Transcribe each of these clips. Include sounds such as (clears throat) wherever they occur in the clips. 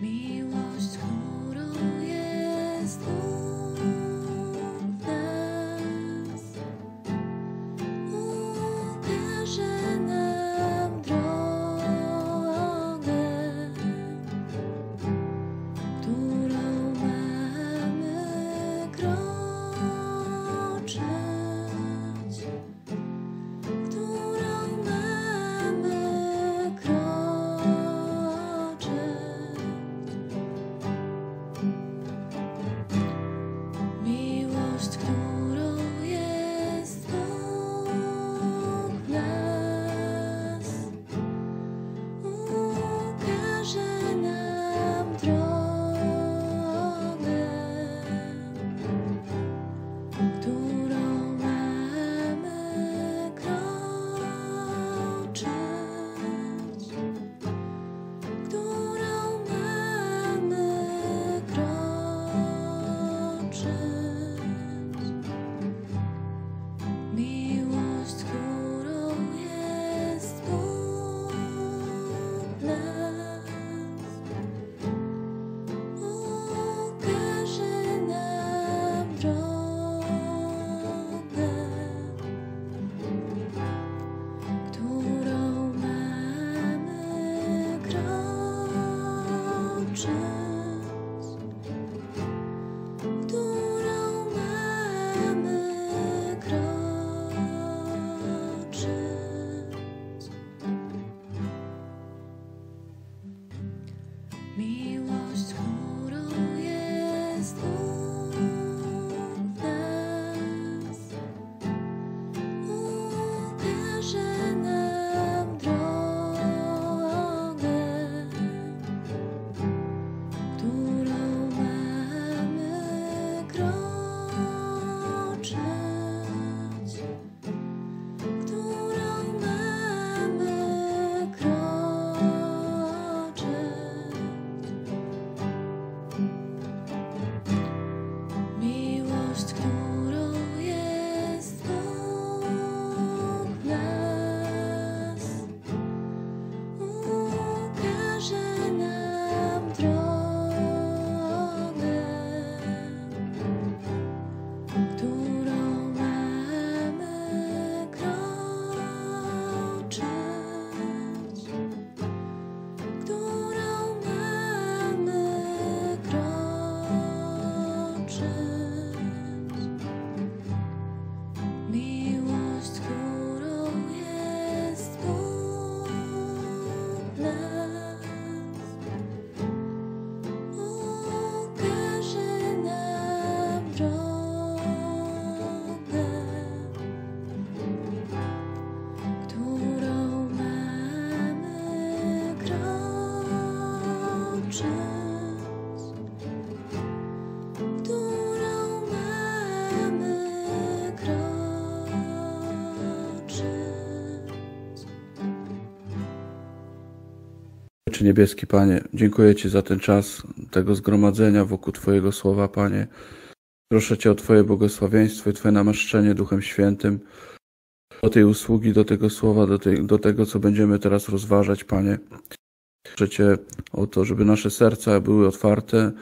miłość Twą. Ojcze Niebieski, Panie, dziękuję Ci za ten czas tego zgromadzenia wokół Twojego słowa, Panie. Proszę Cię o Twoje błogosławieństwo i Twoje namaszczenie Duchem Świętym, do tej usługi, do tego słowa, do, tej, do tego, co będziemy teraz rozważać, Panie. Proszę Cię o to, żeby nasze serca były otwarte,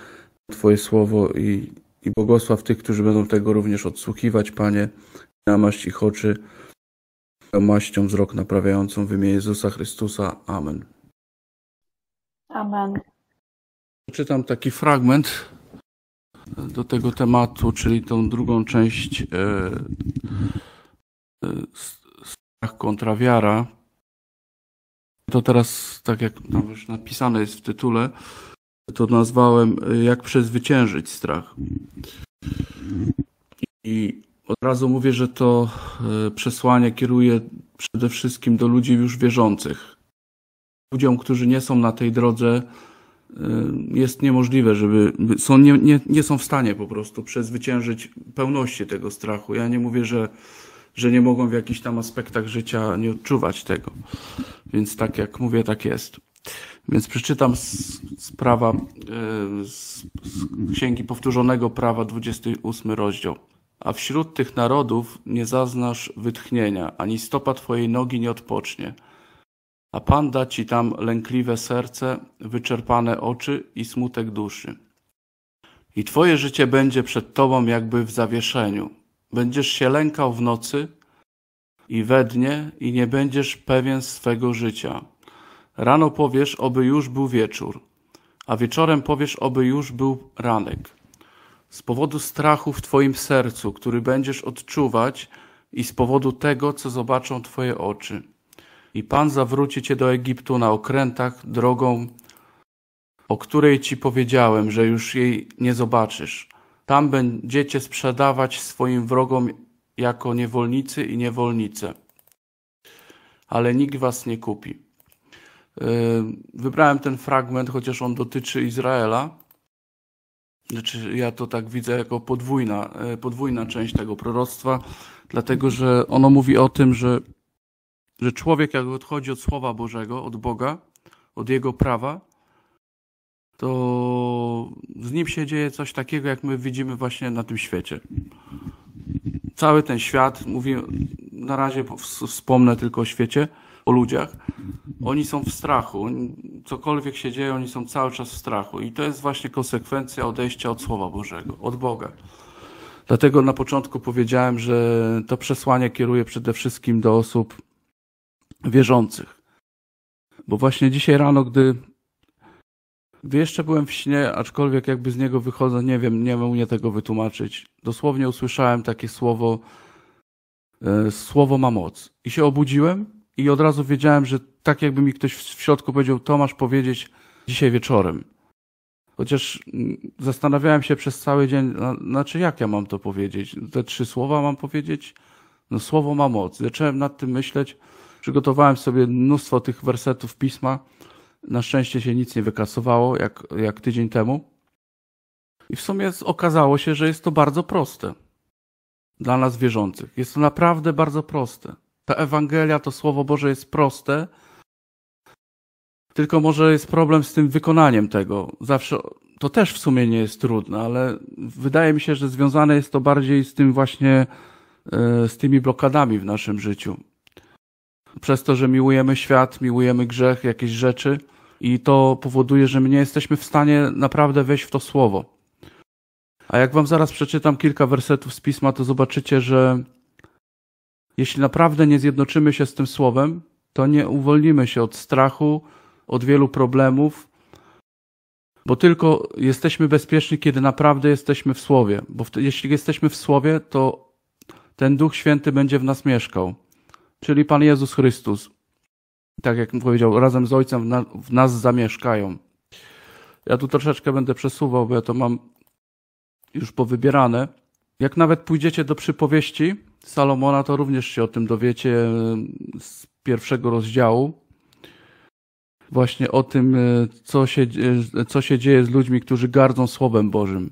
Twoje słowo i, i błogosław tych, którzy będą tego również odsłuchiwać, Panie. Namaść ich oczy maścią wzrok naprawiającą w imię Jezusa Chrystusa. Amen. Amen. Czytam taki fragment do tego tematu, czyli tą drugą część e, e, strach kontra wiara. To teraz, tak jak tam już napisane jest w tytule, to nazwałem e, jak przezwyciężyć strach. I od razu mówię, że to e, przesłanie kieruję przede wszystkim do ludzi już wierzących ludziom, którzy nie są na tej drodze, y, jest niemożliwe, żeby są, nie, nie, nie są w stanie po prostu przezwyciężyć pełności tego strachu. Ja nie mówię, że, że nie mogą w jakichś tam aspektach życia nie odczuwać tego. Więc tak jak mówię, tak jest. Więc przeczytam z, z prawa, y, z, z Księgi Powtórzonego Prawa, 28 rozdział. A wśród tych narodów nie zaznasz wytchnienia, ani stopa twojej nogi nie odpocznie – a Pan da ci tam lękliwe serce, wyczerpane oczy i smutek duszy. I twoje życie będzie przed tobą jakby w zawieszeniu. Będziesz się lękał w nocy i we dnie i nie będziesz pewien swego życia. Rano powiesz, oby już był wieczór, a wieczorem powiesz, oby już był ranek. Z powodu strachu w twoim sercu, który będziesz odczuwać i z powodu tego, co zobaczą twoje oczy i Pan zawróci cię do Egiptu na okrętach drogą, o której ci powiedziałem, że już jej nie zobaczysz. Tam będziecie sprzedawać swoim wrogom jako niewolnicy i niewolnice. Ale nikt was nie kupi. E, wybrałem ten fragment, chociaż on dotyczy Izraela. Znaczy, ja to tak widzę jako podwójna, e, podwójna część tego proroctwa, dlatego że ono mówi o tym, że że człowiek, jak odchodzi od Słowa Bożego, od Boga, od Jego prawa, to z nim się dzieje coś takiego, jak my widzimy właśnie na tym świecie. Cały ten świat, mówię na razie wspomnę tylko o świecie, o ludziach, oni są w strachu. Cokolwiek się dzieje, oni są cały czas w strachu. I to jest właśnie konsekwencja odejścia od Słowa Bożego, od Boga. Dlatego na początku powiedziałem, że to przesłanie kieruję przede wszystkim do osób wierzących. Bo właśnie dzisiaj rano, gdy, jeszcze byłem w śnie, aczkolwiek jakby z niego wychodzę, nie wiem, nie mam mnie tego wytłumaczyć, dosłownie usłyszałem takie słowo, e, słowo ma moc. I się obudziłem i od razu wiedziałem, że tak jakby mi ktoś w środku powiedział, to masz powiedzieć dzisiaj wieczorem. Chociaż mm, zastanawiałem się przez cały dzień, znaczy jak ja mam to powiedzieć? Te trzy słowa mam powiedzieć? No słowo ma moc. Zacząłem nad tym myśleć, Przygotowałem sobie mnóstwo tych wersetów pisma. Na szczęście się nic nie wykasowało, jak, jak tydzień temu. I w sumie okazało się, że jest to bardzo proste dla nas wierzących. Jest to naprawdę bardzo proste. Ta Ewangelia, to Słowo Boże jest proste, tylko może jest problem z tym wykonaniem tego. Zawsze to też w sumie nie jest trudne, ale wydaje mi się, że związane jest to bardziej z tym właśnie, e, z tymi blokadami w naszym życiu przez to, że miłujemy świat, miłujemy grzech, jakieś rzeczy i to powoduje, że my nie jesteśmy w stanie naprawdę wejść w to słowo. A jak wam zaraz przeczytam kilka wersetów z pisma, to zobaczycie, że jeśli naprawdę nie zjednoczymy się z tym słowem, to nie uwolnimy się od strachu, od wielu problemów, bo tylko jesteśmy bezpieczni, kiedy naprawdę jesteśmy w Słowie. Bo jeśli jesteśmy w Słowie, to ten Duch Święty będzie w nas mieszkał czyli Pan Jezus Chrystus. Tak jak powiedział, razem z Ojcem w nas zamieszkają. Ja tu troszeczkę będę przesuwał, bo ja to mam już powybierane. Jak nawet pójdziecie do przypowieści Salomona, to również się o tym dowiecie e, z pierwszego rozdziału. Właśnie o tym, e, co się, e, co się dzieje z ludźmi, którzy gardzą Słowem Bożym.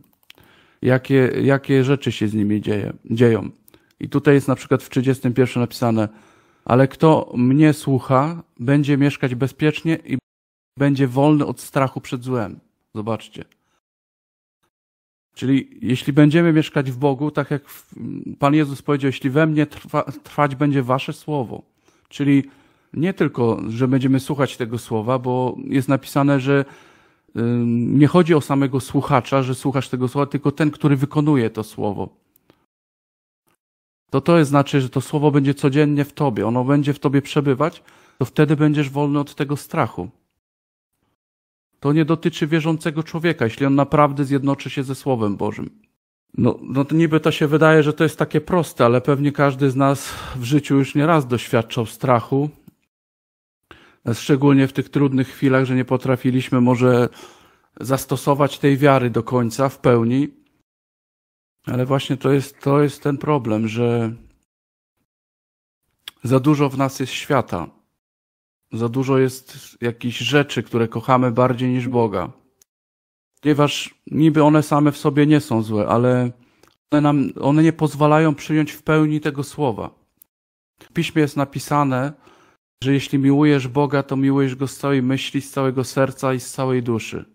Jakie, jakie rzeczy się z nimi dzieje, dzieją. I tutaj jest na przykład w 31 napisane, ale kto mnie słucha, będzie mieszkać bezpiecznie i będzie wolny od strachu przed złem. Zobaczcie. Czyli jeśli będziemy mieszkać w Bogu, tak jak Pan Jezus powiedział, jeśli we mnie trwa, trwać będzie Wasze słowo. Czyli nie tylko, że będziemy słuchać tego słowa, bo jest napisane, że nie chodzi o samego słuchacza, że słuchasz tego słowa, tylko ten, który wykonuje to słowo to to jest znaczy, że to słowo będzie codziennie w tobie, ono będzie w tobie przebywać, to wtedy będziesz wolny od tego strachu. To nie dotyczy wierzącego człowieka, jeśli on naprawdę zjednoczy się ze Słowem Bożym. No, no to niby to się wydaje, że to jest takie proste, ale pewnie każdy z nas w życiu już nieraz doświadczał strachu, szczególnie w tych trudnych chwilach, że nie potrafiliśmy może zastosować tej wiary do końca w pełni, ale właśnie to jest, to jest ten problem, że za dużo w nas jest świata. Za dużo jest jakichś rzeczy, które kochamy bardziej niż Boga. Ponieważ niby one same w sobie nie są złe, ale one, nam, one nie pozwalają przyjąć w pełni tego słowa. W piśmie jest napisane, że jeśli miłujesz Boga, to miłujesz go z całej myśli, z całego serca i z całej duszy.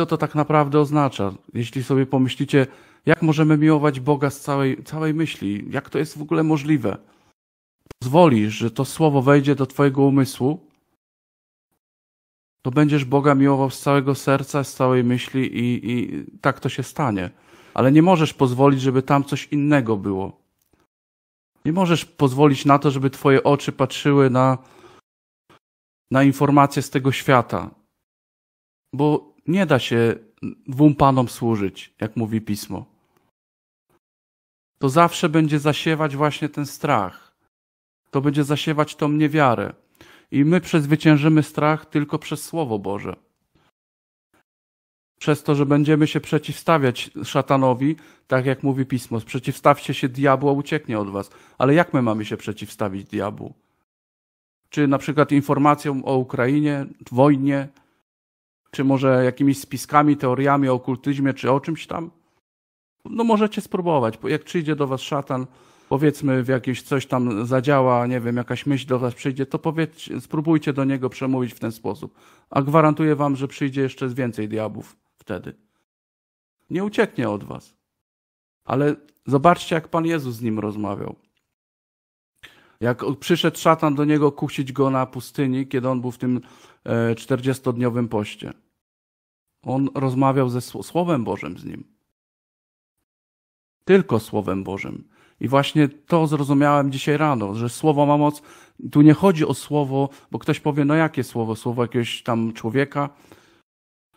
Co to tak naprawdę oznacza? Jeśli sobie pomyślicie, jak możemy miłować Boga z całej, całej myśli, jak to jest w ogóle możliwe? Pozwolisz, że to słowo wejdzie do Twojego umysłu, to będziesz Boga miłował z całego serca, z całej myśli i, i tak to się stanie. Ale nie możesz pozwolić, żeby tam coś innego było. Nie możesz pozwolić na to, żeby Twoje oczy patrzyły na, na informacje z tego świata. Bo nie da się dwóm panom służyć, jak mówi pismo. To zawsze będzie zasiewać właśnie ten strach. To będzie zasiewać tą niewiarę. I my przezwyciężymy strach tylko przez Słowo Boże. Przez to, że będziemy się przeciwstawiać szatanowi, tak jak mówi pismo, przeciwstawcie się diabłu, ucieknie od was. Ale jak my mamy się przeciwstawić diabłu? Czy na przykład informacją o Ukrainie, wojnie, czy może jakimiś spiskami, teoriami o okultyzmie, czy o czymś tam, no możecie spróbować. Jak przyjdzie do was szatan, powiedzmy w jakieś coś tam zadziała, nie wiem, jakaś myśl do was przyjdzie, to powiedz, spróbujcie do niego przemówić w ten sposób. A gwarantuję wam, że przyjdzie jeszcze więcej diabłów wtedy. Nie ucieknie od was. Ale zobaczcie, jak Pan Jezus z nim rozmawiał. Jak przyszedł szatan do niego kusić go na pustyni, kiedy on był w tym 40-dniowym e, poście. On rozmawiał ze Słowem Bożym z nim. Tylko Słowem Bożym. I właśnie to zrozumiałem dzisiaj rano, że słowo ma moc. Tu nie chodzi o słowo, bo ktoś powie, no jakie słowo? Słowo jakiegoś tam człowieka?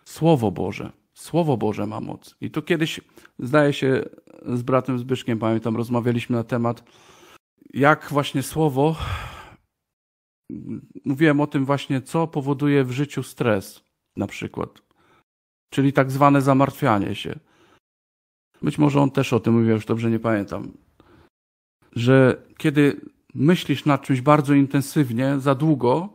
Słowo Boże. Słowo Boże ma moc. I tu kiedyś, zdaje się, z bratem Zbyszkiem, pamiętam, rozmawialiśmy na temat, jak właśnie słowo mówiłem o tym właśnie, co powoduje w życiu stres, na przykład, czyli tak zwane zamartwianie się. Być może on też o tym mówił, już dobrze nie pamiętam. Że kiedy myślisz nad czymś bardzo intensywnie, za długo,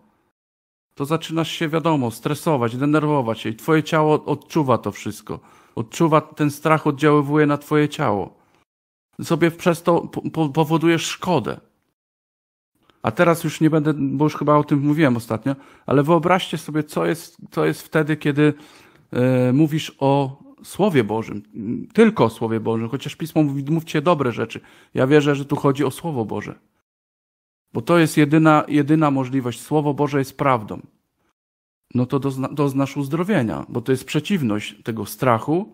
to zaczynasz się, wiadomo, stresować, denerwować się i twoje ciało odczuwa to wszystko. Odczuwa ten strach, oddziaływuje na twoje ciało. Sobie przez to powodujesz szkodę. A teraz już nie będę, bo już chyba o tym mówiłem ostatnio, ale wyobraźcie sobie, co jest, co jest wtedy, kiedy y, mówisz o Słowie Bożym, tylko o Słowie Bożym, chociaż Pismo mówi, mówcie dobre rzeczy. Ja wierzę, że tu chodzi o Słowo Boże. Bo to jest jedyna, jedyna możliwość. Słowo Boże jest prawdą. No to dozna, doznasz uzdrowienia, bo to jest przeciwność tego strachu.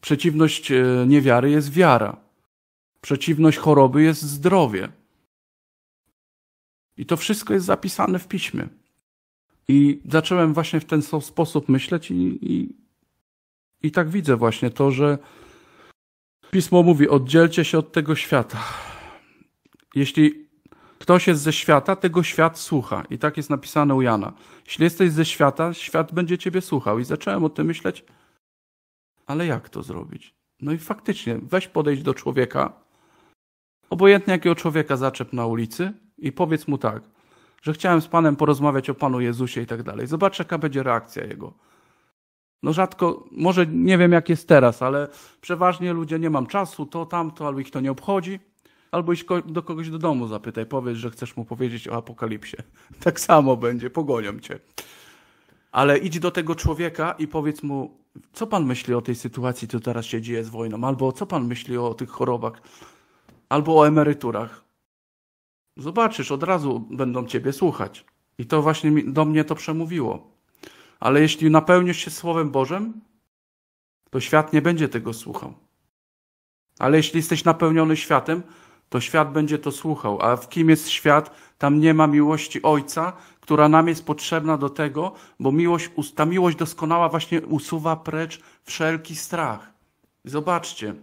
Przeciwność e, niewiary jest wiara. Przeciwność choroby jest zdrowie. I to wszystko jest zapisane w piśmie. I zacząłem właśnie w ten sposób myśleć i, i, i tak widzę właśnie to, że Pismo mówi, oddzielcie się od tego świata. Jeśli ktoś jest ze świata, tego świat słucha. I tak jest napisane u Jana. Jeśli jesteś ze świata, świat będzie ciebie słuchał. I zacząłem o tym myśleć, ale jak to zrobić? No i faktycznie, weź podejść do człowieka, obojętnie jakiego człowieka zaczep na ulicy, i powiedz mu tak, że chciałem z Panem porozmawiać o Panu Jezusie i tak dalej. Zobacz, jaka będzie reakcja jego. No rzadko, może nie wiem jak jest teraz, ale przeważnie ludzie nie mam czasu, to tamto, albo ich to nie obchodzi. Albo iść do kogoś do domu zapytaj, powiedz, że chcesz mu powiedzieć o apokalipsie. (laughs) Tak samo będzie, pogonią cię. Ale idź do tego człowieka i powiedz mu, co pan myśli o tej sytuacji, co teraz się dzieje z wojną, albo co pan myśli o tych chorobach, albo o emeryturach. Zobaczysz, od razu będą Ciebie słuchać. I to właśnie do mnie to przemówiło. Ale jeśli napełnisz się Słowem Bożym, to świat nie będzie tego słuchał. Ale jeśli jesteś napełniony światem, to świat będzie to słuchał. A w kim jest świat, tam nie ma miłości Ojca, która nam jest potrzebna do tego, bo miłość, ta miłość doskonała właśnie usuwa precz wszelki strach. Zobaczcie.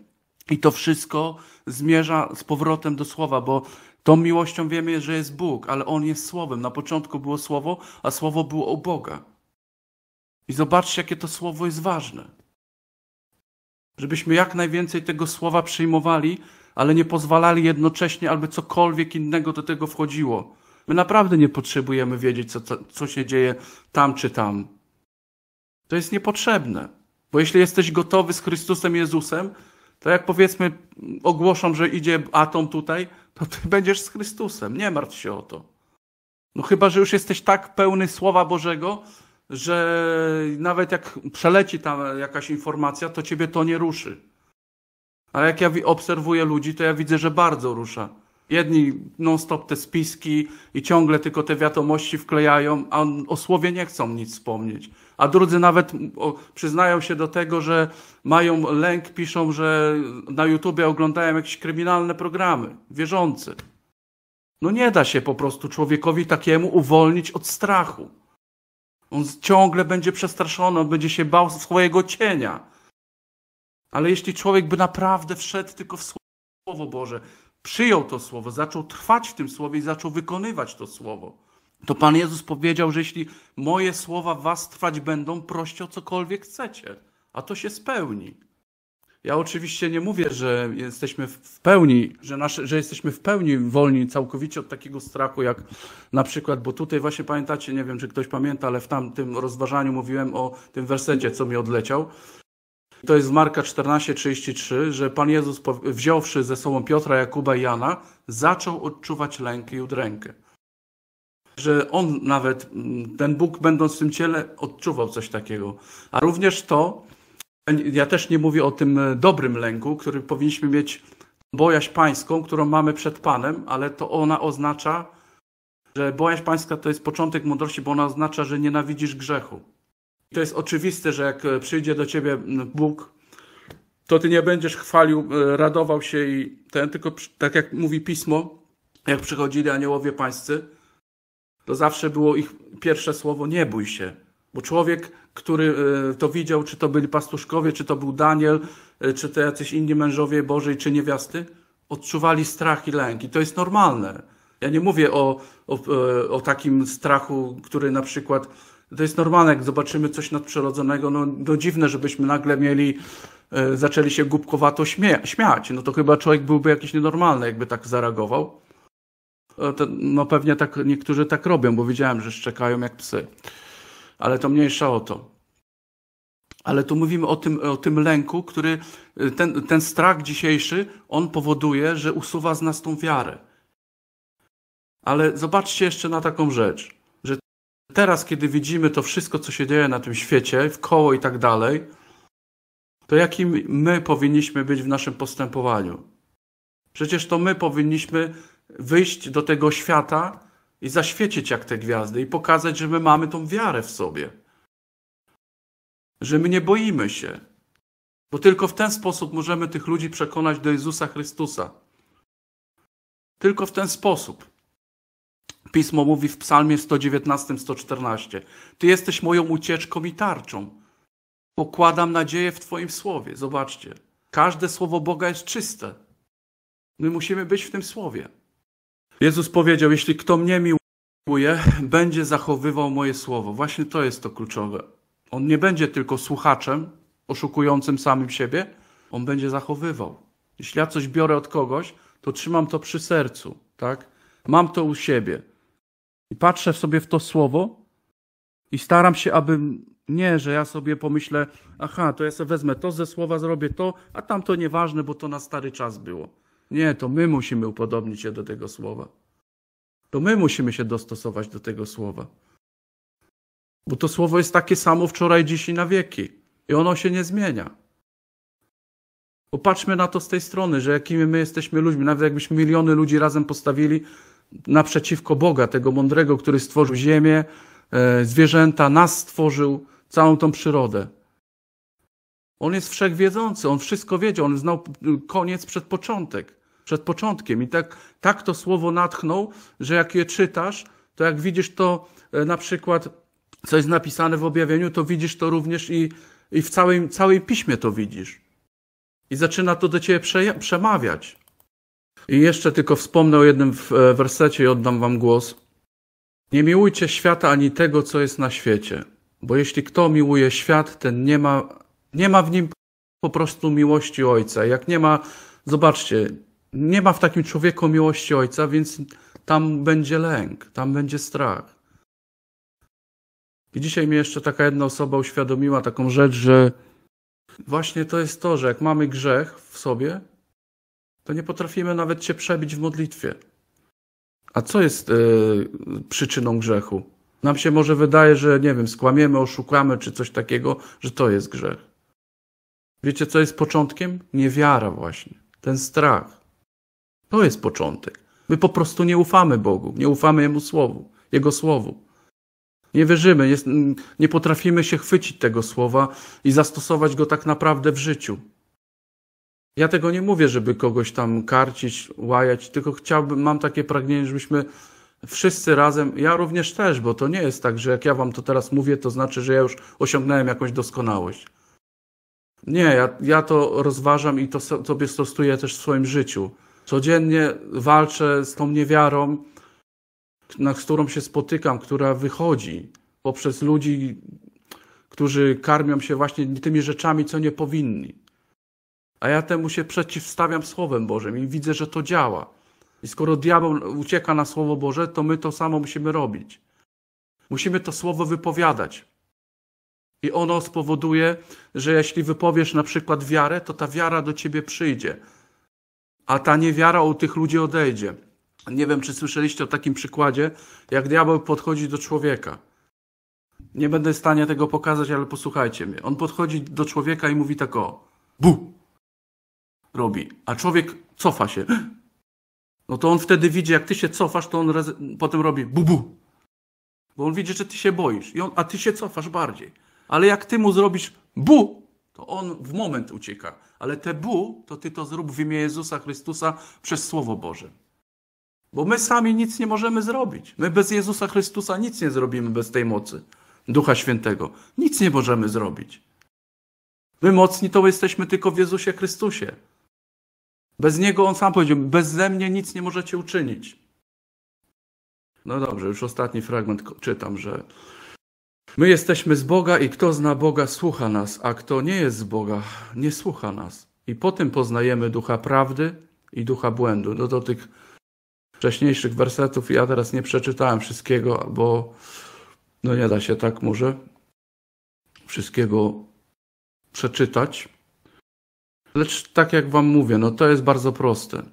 I to wszystko zmierza z powrotem do słowa, bo Tą miłością wiemy, że jest Bóg, ale On jest Słowem. Na początku było Słowo, a Słowo było u Boga. I zobaczcie, jakie to Słowo jest ważne. Żebyśmy jak najwięcej tego Słowa przyjmowali, ale nie pozwalali jednocześnie, aby cokolwiek innego do tego wchodziło. My naprawdę nie potrzebujemy wiedzieć, co, co, co się dzieje tam czy tam. To jest niepotrzebne. Bo jeśli jesteś gotowy z Chrystusem Jezusem, to jak powiedzmy ogłoszą, że idzie atom tutaj, to ty (laughs) będziesz z Chrystusem. Nie martw się o to. No chyba, że już jesteś tak pełny Słowa Bożego, że nawet jak przeleci tam jakaś informacja, to ciebie to nie ruszy. Ale jak ja obserwuję ludzi, to ja widzę, że bardzo rusza. Jedni non-stop te spiski i ciągle tylko te wiadomości wklejają, a o słowie nie chcą nic wspomnieć a drudzy nawet przyznają się do tego, że mają lęk, piszą, że na YouTubie oglądają jakieś kryminalne programy, wierzący. No nie da się po prostu człowiekowi takiemu uwolnić od strachu. On ciągle będzie przestraszony, on będzie się bał swojego cienia. Ale jeśli człowiek by naprawdę wszedł tylko w Słowo Boże, przyjął to Słowo, zaczął trwać w tym Słowie i zaczął wykonywać to Słowo, to Pan Jezus powiedział, że jeśli moje słowa was trwać będą, proście o cokolwiek chcecie, a to się spełni. Ja oczywiście nie mówię, że jesteśmy w pełni, że, nasze, że jesteśmy w pełni wolni całkowicie od takiego strachu, jak na przykład, bo tutaj właśnie pamiętacie, nie wiem, czy ktoś pamięta, ale w tamtym rozważaniu mówiłem o tym wersecie, co mi odleciał. To jest Marka 14:33, że Pan Jezus, wziąwszy ze sobą Piotra, Jakuba i Jana, zaczął odczuwać lęk i udrękę że on nawet, mm, ten Bóg, będąc w tym ciele, odczuwał coś takiego. A również to, ja też nie mówię o tym e, dobrym lęku, który powinniśmy mieć bojaźń pańską, którą mamy przed Panem, ale to ona oznacza, że bojaźń pańska to jest początek mądrości, bo ona oznacza, że nienawidzisz grzechu. I to jest oczywiste, że jak e, przyjdzie do ciebie Bóg, to ty nie będziesz chwalił, e, radował się i ten, tylko tak jak mówi pismo, jak przychodzili aniołowie pańscy, to zawsze było ich pierwsze słowo nie bój się. Bo człowiek, który e, to widział, czy to byli pastuszkowie, czy to był Daniel, e, czy to jacyś inni mężowie Bożej, czy niewiasty, odczuwali strach i lęk. I to jest normalne. Ja nie mówię o, o, e, o takim strachu, który na przykład to jest normalne, jak zobaczymy coś nadprzyrodzonego, no, no dziwne, żebyśmy nagle mieli, zaczęli się głupkowato śmia śmiać. No to chyba człowiek byłby jakiś nienormalny, jakby tak zareagował. E, to, no pewnie tak, niektórzy tak robią, bo widziałem, że szczekają jak psy. Ale to mniejsza o to. Ale tu mówimy o tym, o tym lęku, który e, ten, ten strach dzisiejszy, on powoduje, że usuwa z nas tą wiarę. Ale zobaczcie jeszcze na taką rzecz, że teraz, kiedy widzimy to wszystko, co się dzieje na tym świecie, w koło i tak dalej, to jakim my powinniśmy być w naszym postępowaniu? Przecież to my powinniśmy wyjść do tego świata i zaświecić jak te gwiazdy i pokazać, że my mamy tą wiarę w sobie. Że my nie boimy się. Bo tylko w ten sposób możemy tych ludzi przekonać do Jezusa Chrystusa. Tylko w ten sposób. Pismo mówi w Psalmie 119, 114: Ty jesteś moją ucieczką i tarczą. Pokładam nadzieję w Twoim słowie. Zobaczcie, każde słowo Boga jest czyste. My musimy być w tym słowie. Jezus powiedział: Jeśli kto mnie miłuje, będzie zachowywał moje słowo. Właśnie to jest to kluczowe. On nie będzie tylko słuchaczem, oszukującym samym siebie, on będzie zachowywał. Jeśli ja coś biorę od kogoś, to trzymam to przy sercu, tak? Mam to u siebie. I patrzę sobie w to słowo i staram się, abym nie, że ja sobie pomyślę, aha, to ja sobie wezmę to ze słowa, zrobię to, a tamto nieważne, bo to na stary czas było. Nie, to my musimy upodobnić się do tego słowa. To my musimy się dostosować do tego słowa. Bo to słowo jest takie samo wczoraj, dziś i na wieki. I ono się nie zmienia. Popatrzmy na to z tej strony, że jakimi my jesteśmy ludźmi. Nawet jakbyśmy miliony ludzi razem postawili naprzeciwko Boga, tego mądrego, który stworzył ziemię, e, zwierzęta, nas stworzył, całą tą przyrodę. On jest wszechwiedzący, on wszystko wiedział, on znał koniec przed początek przed początkiem. I tak, tak to słowo natchnął, że jak je czytasz, to jak widzisz to e, na przykład, co jest napisane w objawieniu, to widzisz to również i, i w całej, całej piśmie to widzisz. I zaczyna to do ciebie prze, przemawiać. I jeszcze tylko wspomnę o jednym e, wersecie i oddam wam głos. Nie miłujcie świata ani tego, co jest na świecie, bo jeśli kto miłuje świat, ten nie ma, nie ma w nim po prostu miłości Ojca. Jak nie ma, zobaczcie, nie ma w takim człowieku miłości ojca, więc tam będzie lęk, tam będzie strach. I dzisiaj mi jeszcze taka jedna osoba uświadomiła taką rzecz, że właśnie to jest to, że jak mamy grzech w sobie, to nie potrafimy nawet się przebić w modlitwie. A co jest yy, przyczyną grzechu? Nam się może wydaje, że nie wiem, skłamiemy, oszukamy czy coś takiego, że to jest grzech. Wiecie, co jest początkiem? Niewiara, właśnie. Ten strach. To jest początek. My po prostu nie ufamy Bogu, nie ufamy Jemu Słowu, Jego Słowu. Nie wierzymy, nie potrafimy się chwycić tego słowa i zastosować go tak naprawdę w życiu. Ja tego nie mówię, żeby kogoś tam karcić, łajać, tylko chciałbym, mam takie pragnienie, żebyśmy wszyscy razem, ja również też, bo to nie jest tak, że jak ja wam to teraz mówię, to znaczy, że ja już osiągnąłem jakąś doskonałość. Nie, ja, ja to rozważam i to sobie stosuję też w swoim życiu. Codziennie walczę z tą niewiarą, na którą się spotykam, która wychodzi poprzez ludzi, którzy karmią się właśnie tymi rzeczami, co nie powinni. A ja temu się przeciwstawiam Słowem Bożym i widzę, że to działa. I skoro diabeł ucieka na Słowo Boże, to my to samo musimy robić. Musimy to Słowo wypowiadać. I ono spowoduje, że jeśli wypowiesz na przykład wiarę, to ta wiara do ciebie przyjdzie a ta niewiara u tych ludzi odejdzie. Nie wiem, czy słyszeliście o takim przykładzie, jak diabeł podchodzi do człowieka. Nie będę w stanie tego pokazać, ale posłuchajcie mnie. On podchodzi do człowieka i mówi tak o, bu, robi, a człowiek cofa się. No to on wtedy widzi, jak ty się cofasz, to on potem robi bu, bu, bo on widzi, że ty się boisz, I on, a ty się cofasz bardziej. Ale jak ty mu zrobisz bu, to on w moment ucieka ale te bu, to ty to zrób w imię Jezusa Chrystusa przez Słowo Boże. Bo my sami nic nie możemy zrobić. My bez Jezusa Chrystusa nic nie zrobimy bez tej mocy Ducha Świętego. Nic nie możemy zrobić. My mocni to jesteśmy tylko w Jezusie Chrystusie. Bez Niego On sam powiedział, bez ze mnie nic nie możecie uczynić. No dobrze, już ostatni fragment czytam, że My jesteśmy z Boga i kto zna Boga, słucha nas, a kto nie jest z Boga, nie słucha nas. I po tym poznajemy ducha prawdy i ducha błędu. No do tych wcześniejszych wersetów ja teraz nie przeczytałem wszystkiego, bo no nie da się tak może wszystkiego przeczytać. Lecz tak jak wam mówię, no to jest bardzo proste.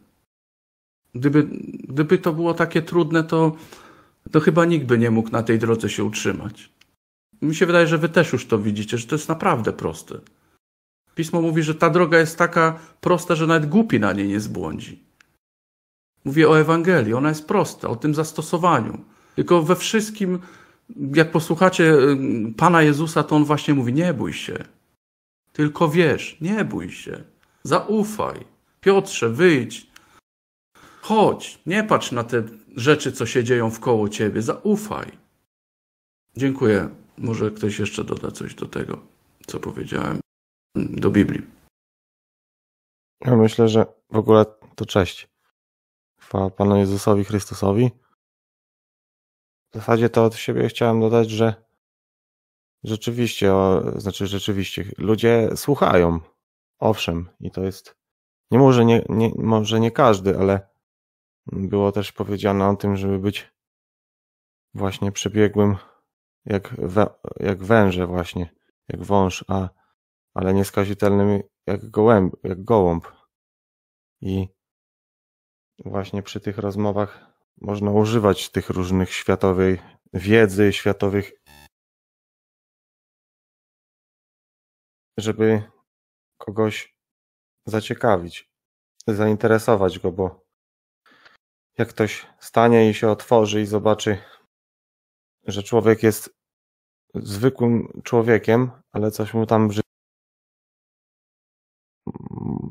Gdyby, gdyby to było takie trudne, to, to chyba nikt by nie mógł na tej drodze się utrzymać mi się wydaje, że wy też już to widzicie, że to jest naprawdę proste. Pismo mówi, że ta droga jest taka prosta, że nawet głupi na niej nie zbłądzi. Mówię o Ewangelii, ona jest prosta, o tym zastosowaniu. Tylko we wszystkim, jak posłuchacie Pana Jezusa, to on właśnie mówi: Nie bój się. Tylko wiesz, nie bój się. Zaufaj. Piotrze, wyjdź. Chodź, nie patrz na te rzeczy, co się dzieją wkoło ciebie. Zaufaj. Dziękuję. Może ktoś jeszcze doda coś do tego, co powiedziałem, do Biblii. Ja myślę, że w ogóle to cześć. Chwała Panu Jezusowi Chrystusowi. W zasadzie to od siebie chciałem dodać, że rzeczywiście, znaczy rzeczywiście, ludzie słuchają. Owszem, i to jest. Nie może nie, nie, może nie każdy, ale było też powiedziane o tym, żeby być właśnie przebiegłym jak, we, jak węże właśnie, jak wąż, a, ale nieskazitelnym jak, gołęb, jak gołąb. I właśnie przy tych rozmowach można używać tych różnych światowej wiedzy, światowych, żeby kogoś zaciekawić, zainteresować go, bo jak ktoś stanie i się otworzy i zobaczy że człowiek jest zwykłym człowiekiem, ale coś mu tam życiu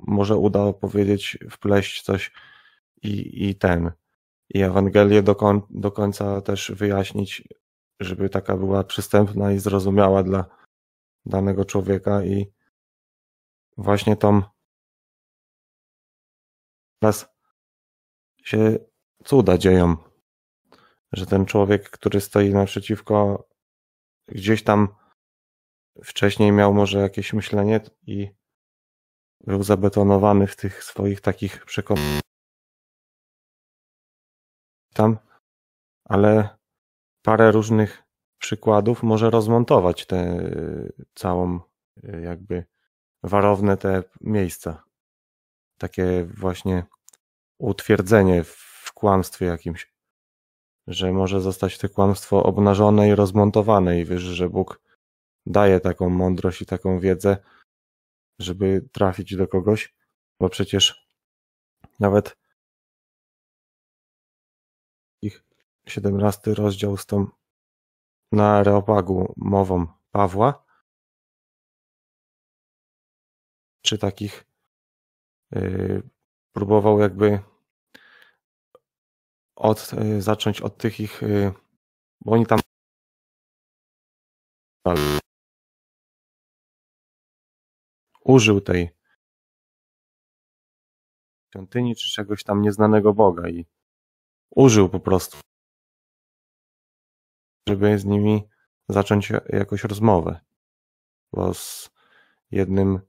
może uda powiedzieć, wpleść coś i, i ten. I Ewangelię do, koń, do końca też wyjaśnić, żeby taka była przystępna i zrozumiała dla danego człowieka i właśnie tą teraz się cuda dzieją że ten człowiek, który stoi naprzeciwko, gdzieś tam wcześniej miał może jakieś myślenie i był zabetonowany w tych swoich takich przekonaniach. Tam, ale parę różnych przykładów może rozmontować tę całą, jakby warowne te miejsca. Takie właśnie utwierdzenie w kłamstwie jakimś że może zostać to kłamstwo obnażone i rozmontowane i wiesz, że Bóg daje taką mądrość i taką wiedzę, żeby trafić do kogoś, bo przecież nawet ich 17 rozdział z tą na Areopagu mową Pawła, czy takich yy, próbował jakby od, e, zacząć od tych ich, e, bo oni tam użył tej świątyni czy czegoś tam nieznanego Boga i użył po prostu, żeby z nimi zacząć e, jakąś rozmowę. Bo z jednym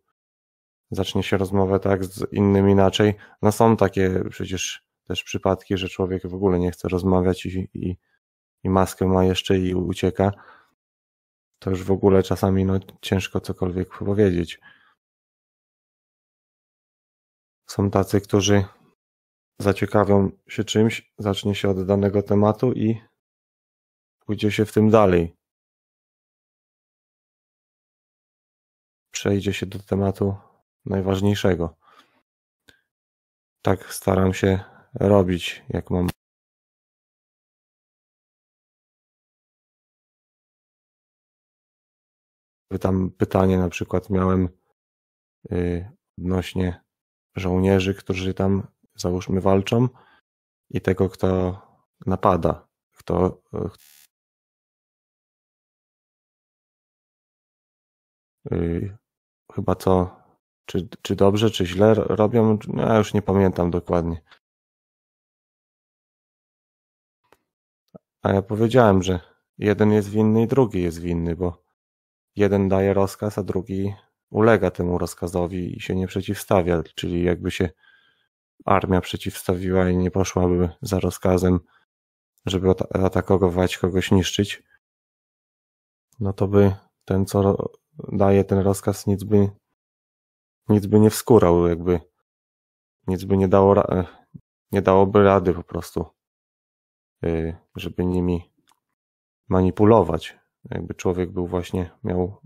zacznie się rozmowę tak, z innym inaczej. No są takie przecież też przypadki, że człowiek w ogóle nie chce rozmawiać i, i, i maskę ma jeszcze i ucieka. To już w ogóle czasami no, ciężko cokolwiek powiedzieć. Są tacy, którzy zaciekawią się czymś, zacznie się od danego tematu i pójdzie się w tym dalej. Przejdzie się do tematu najważniejszego. Tak staram się robić, jak mam tam pytanie na przykład miałem y, odnośnie żołnierzy, którzy tam załóżmy walczą i tego, kto napada, kto e, y, chyba co, czy, czy dobrze, czy źle robią, ja już nie pamiętam dokładnie. A ja powiedziałem, że jeden jest winny i drugi jest winny, bo jeden daje rozkaz, a drugi ulega temu rozkazowi i się nie przeciwstawia. Czyli jakby się armia przeciwstawiła i nie poszłaby za rozkazem, żeby atakować, kogoś niszczyć, no to by ten, co daje ten rozkaz, nic by, nic by nie wskurał, jakby nic by nie dało, nie dałoby rady po prostu. Y, żeby nimi manipulować. Jakby człowiek był właśnie, miał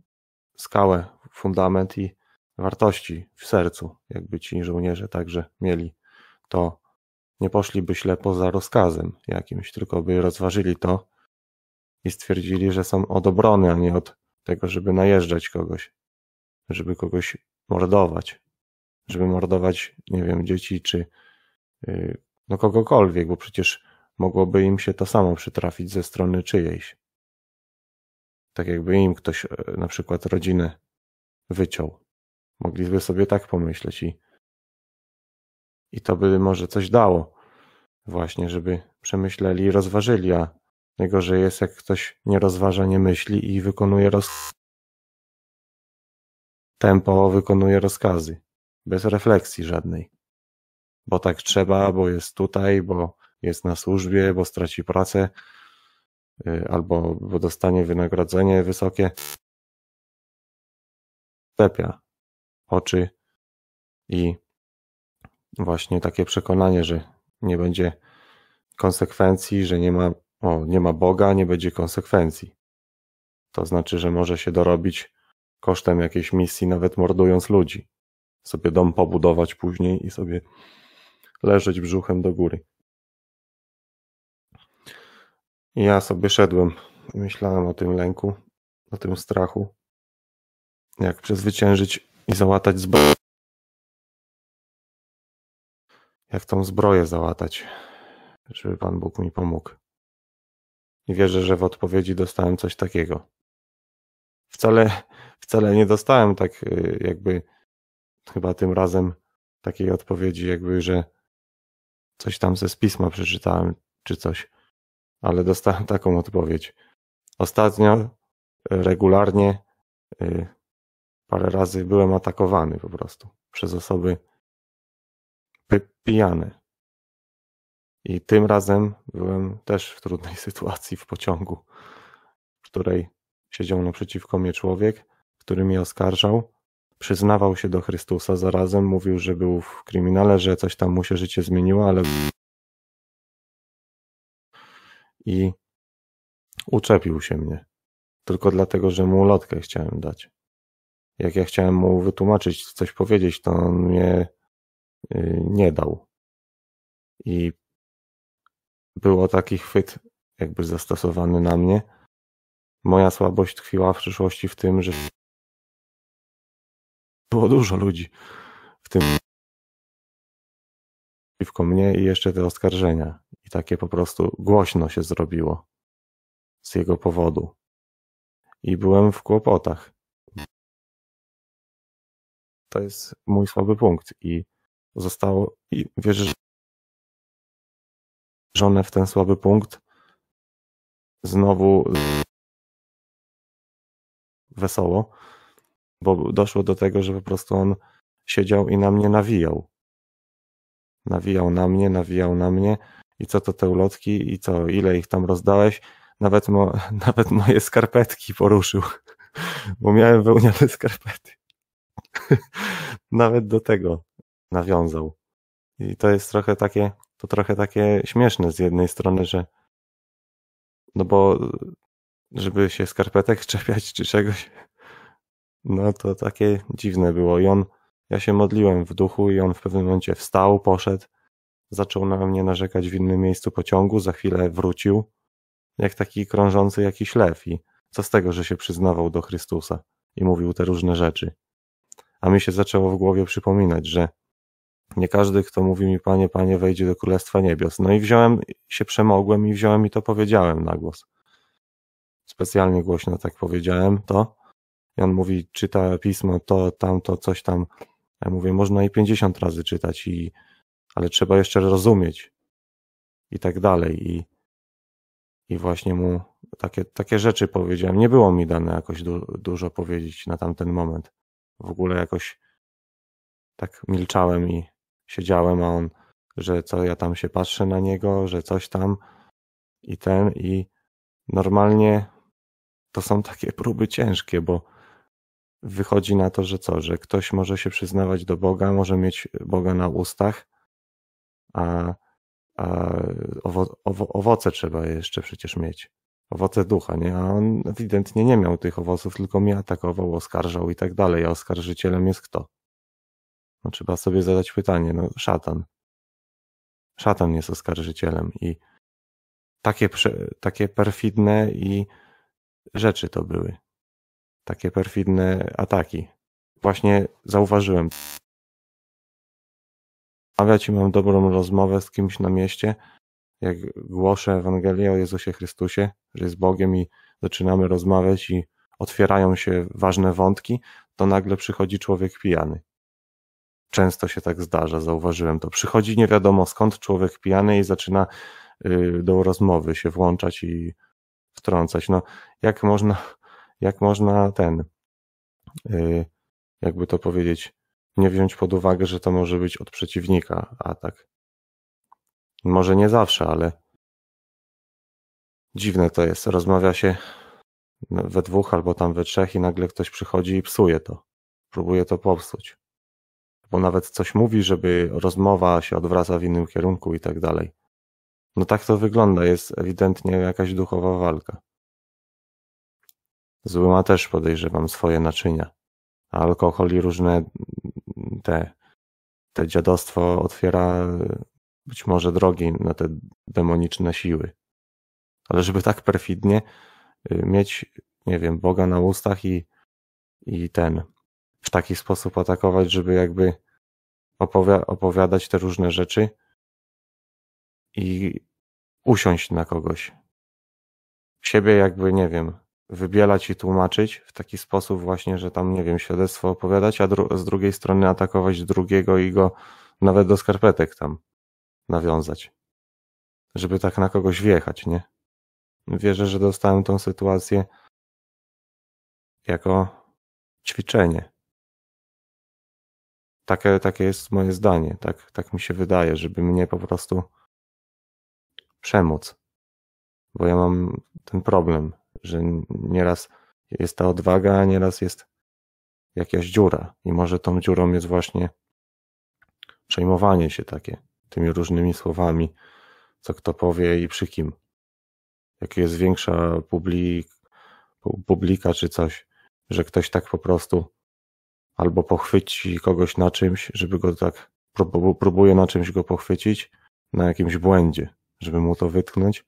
skałę, fundament i wartości w sercu, jakby ci żołnierze także mieli, to nie poszliby ślepo za rozkazem jakimś, tylko by rozważyli to i stwierdzili, że są od obrony, a nie od tego, żeby najeżdżać kogoś, żeby kogoś mordować, żeby mordować, nie wiem, dzieci czy y, no kogokolwiek, bo przecież mogłoby im się to samo przytrafić ze strony czyjejś. Tak jakby im ktoś e, na przykład rodzinę wyciął. Mogliby sobie tak pomyśleć i, i to by może coś dało. Właśnie, żeby przemyśleli i rozważyli, a najgorzej jest, jak ktoś nie rozważa, nie myśli i wykonuje roz... tempo, wykonuje rozkazy. Bez refleksji żadnej. Bo tak trzeba, bo jest tutaj, bo jest na służbie, bo straci pracę y, albo bo dostanie wynagrodzenie wysokie. Stepia oczy i właśnie takie przekonanie, że nie będzie konsekwencji, że nie ma, o, nie ma Boga, nie będzie konsekwencji. To znaczy, że może się dorobić kosztem jakiejś misji, nawet mordując ludzi. Sobie dom pobudować później i sobie leżeć brzuchem do góry. Ja sobie szedłem i myślałem o tym lęku, o tym strachu. Jak przezwyciężyć i załatać zbroję. Jak tą zbroję załatać, żeby Pan Bóg mi pomógł. I wierzę, że w odpowiedzi dostałem coś takiego. Wcale, wcale nie dostałem tak y, jakby chyba tym razem takiej odpowiedzi, jakby, że coś tam ze spisma przeczytałem, czy coś ale dostałem taką odpowiedź. Ostatnio e, regularnie e, parę razy byłem atakowany po prostu przez osoby pijane. I tym razem byłem też w trudnej (laughs) sytuacji w pociągu, w której siedział naprzeciwko mnie człowiek, który mnie oskarżał, przyznawał się do Chrystusa, zarazem mówił, że był w kryminale, że coś tam mu się życie zmieniło, ale i uczepił się mnie. Tylko dlatego, że mu lotkę chciałem dać. Jak ja chciałem mu wytłumaczyć, coś powiedzieć, to on mnie y, nie dał. I było taki chwyt, jakby zastosowany na mnie. Moja słabość tkwiła w przyszłości w tym, że było dużo ludzi w tym przeciwko mnie i jeszcze te oskarżenia takie po prostu głośno się zrobiło z jego powodu. I byłem w kłopotach. To jest mój słaby punkt i zostało, i wierzę, że w ten słaby punkt znowu wesoło, bo doszło do tego, że po prostu on siedział i na mnie nawijał. Nawijał na mnie, nawijał na mnie i co to te ulotki i co, ile ich tam rozdałeś. Nawet, mo, (laughs) nawet moje skarpetki poruszył, bo miałem wełniane skarpety. (laughs) nawet do tego nawiązał. I to jest trochę takie, to trochę takie śmieszne z jednej strony, że no bo żeby się skarpetek (laughs) czepiać czy czegoś, no to takie dziwne było. I on, ja się modliłem w duchu i on w pewnym momencie wstał, poszedł Zaczął na mnie narzekać w innym miejscu pociągu, za chwilę wrócił, jak taki krążący jakiś lew i co z tego, że się przyznawał do Chrystusa i mówił te różne rzeczy. A mi się zaczęło w głowie przypominać, że nie każdy, kto mówi mi panie, panie, wejdzie do Królestwa Niebios. No i wziąłem, się przemogłem i wziąłem i to powiedziałem na głos. Specjalnie głośno tak powiedziałem to. I on mówi, czyta pismo, to, tamto, coś tam. Ja mówię, można i 50 razy czytać i ale trzeba jeszcze rozumieć i tak dalej. I, i właśnie mu takie, takie rzeczy powiedziałem. Nie było mi dane jakoś du, dużo powiedzieć na tamten moment. W ogóle jakoś tak milczałem i siedziałem, a on, że co ja tam się patrzę na niego, że coś tam i ten i normalnie to są takie próby ciężkie, bo wychodzi na to, że co, że ktoś może się przyznawać do Boga, może mieć Boga na ustach, a, a owo, owo, owoce trzeba jeszcze przecież mieć. Owoce ducha, nie? A on ewidentnie nie miał tych owoców, tylko mnie atakował, oskarżał i tak dalej. A oskarżycielem jest kto? No, trzeba sobie zadać pytanie, no szatan. Szatan jest oskarżycielem i takie, takie perfidne i rzeczy to były. Takie perfidne ataki. Właśnie zauważyłem rozmawiać i mam dobrą rozmowę z kimś na mieście, jak głoszę Ewangelię o Jezusie Chrystusie, że jest Bogiem i zaczynamy rozmawiać i otwierają się ważne wątki, to nagle przychodzi człowiek pijany. Często się tak zdarza, zauważyłem to. Przychodzi nie wiadomo skąd człowiek pijany i zaczyna y, do rozmowy się włączać i wtrącać. No, jak można, jak można ten, y, jakby to powiedzieć, nie wziąć pod uwagę, że to może być od przeciwnika atak. Może nie zawsze, ale dziwne to jest. Rozmawia się we dwóch albo tam we trzech i nagle ktoś przychodzi i psuje to. Próbuje to popsuć. Bo nawet coś mówi, żeby rozmowa się odwraca w innym kierunku i tak dalej. No tak to wygląda. Jest ewidentnie jakaś duchowa walka. Zły ma też podejrzewam swoje naczynia. Alkohol i różne te, te dziadostwo otwiera e, być może drogi na te demoniczne siły. Ale żeby tak perfidnie e, mieć, nie wiem, Boga na ustach i, i ten w taki sposób atakować, żeby jakby opowi- opowiadać te różne rzeczy i usiąść na kogoś. Siebie jakby, nie wiem, wybielać i tłumaczyć w taki sposób właśnie, że tam, nie wiem, świadectwo opowiadać, a dru z drugiej strony atakować drugiego i go nawet do skarpetek tam nawiązać. Żeby tak na kogoś wjechać, nie? Wierzę, że dostałem tą sytuację jako ćwiczenie. Takie, takie jest moje zdanie, tak, tak mi się wydaje, żeby mnie po prostu przemóc. Bo ja mam ten problem że nieraz jest ta odwaga, a nieraz jest jakaś dziura i może tą dziurą jest właśnie przejmowanie się takie tymi różnymi słowami, co kto powie i przy kim. Jak jest większa publik, publika czy coś, że ktoś tak po prostu albo pochwyci kogoś na czymś, żeby go tak próbuje na czymś go pochwycić, na jakimś błędzie, żeby mu to wytknąć,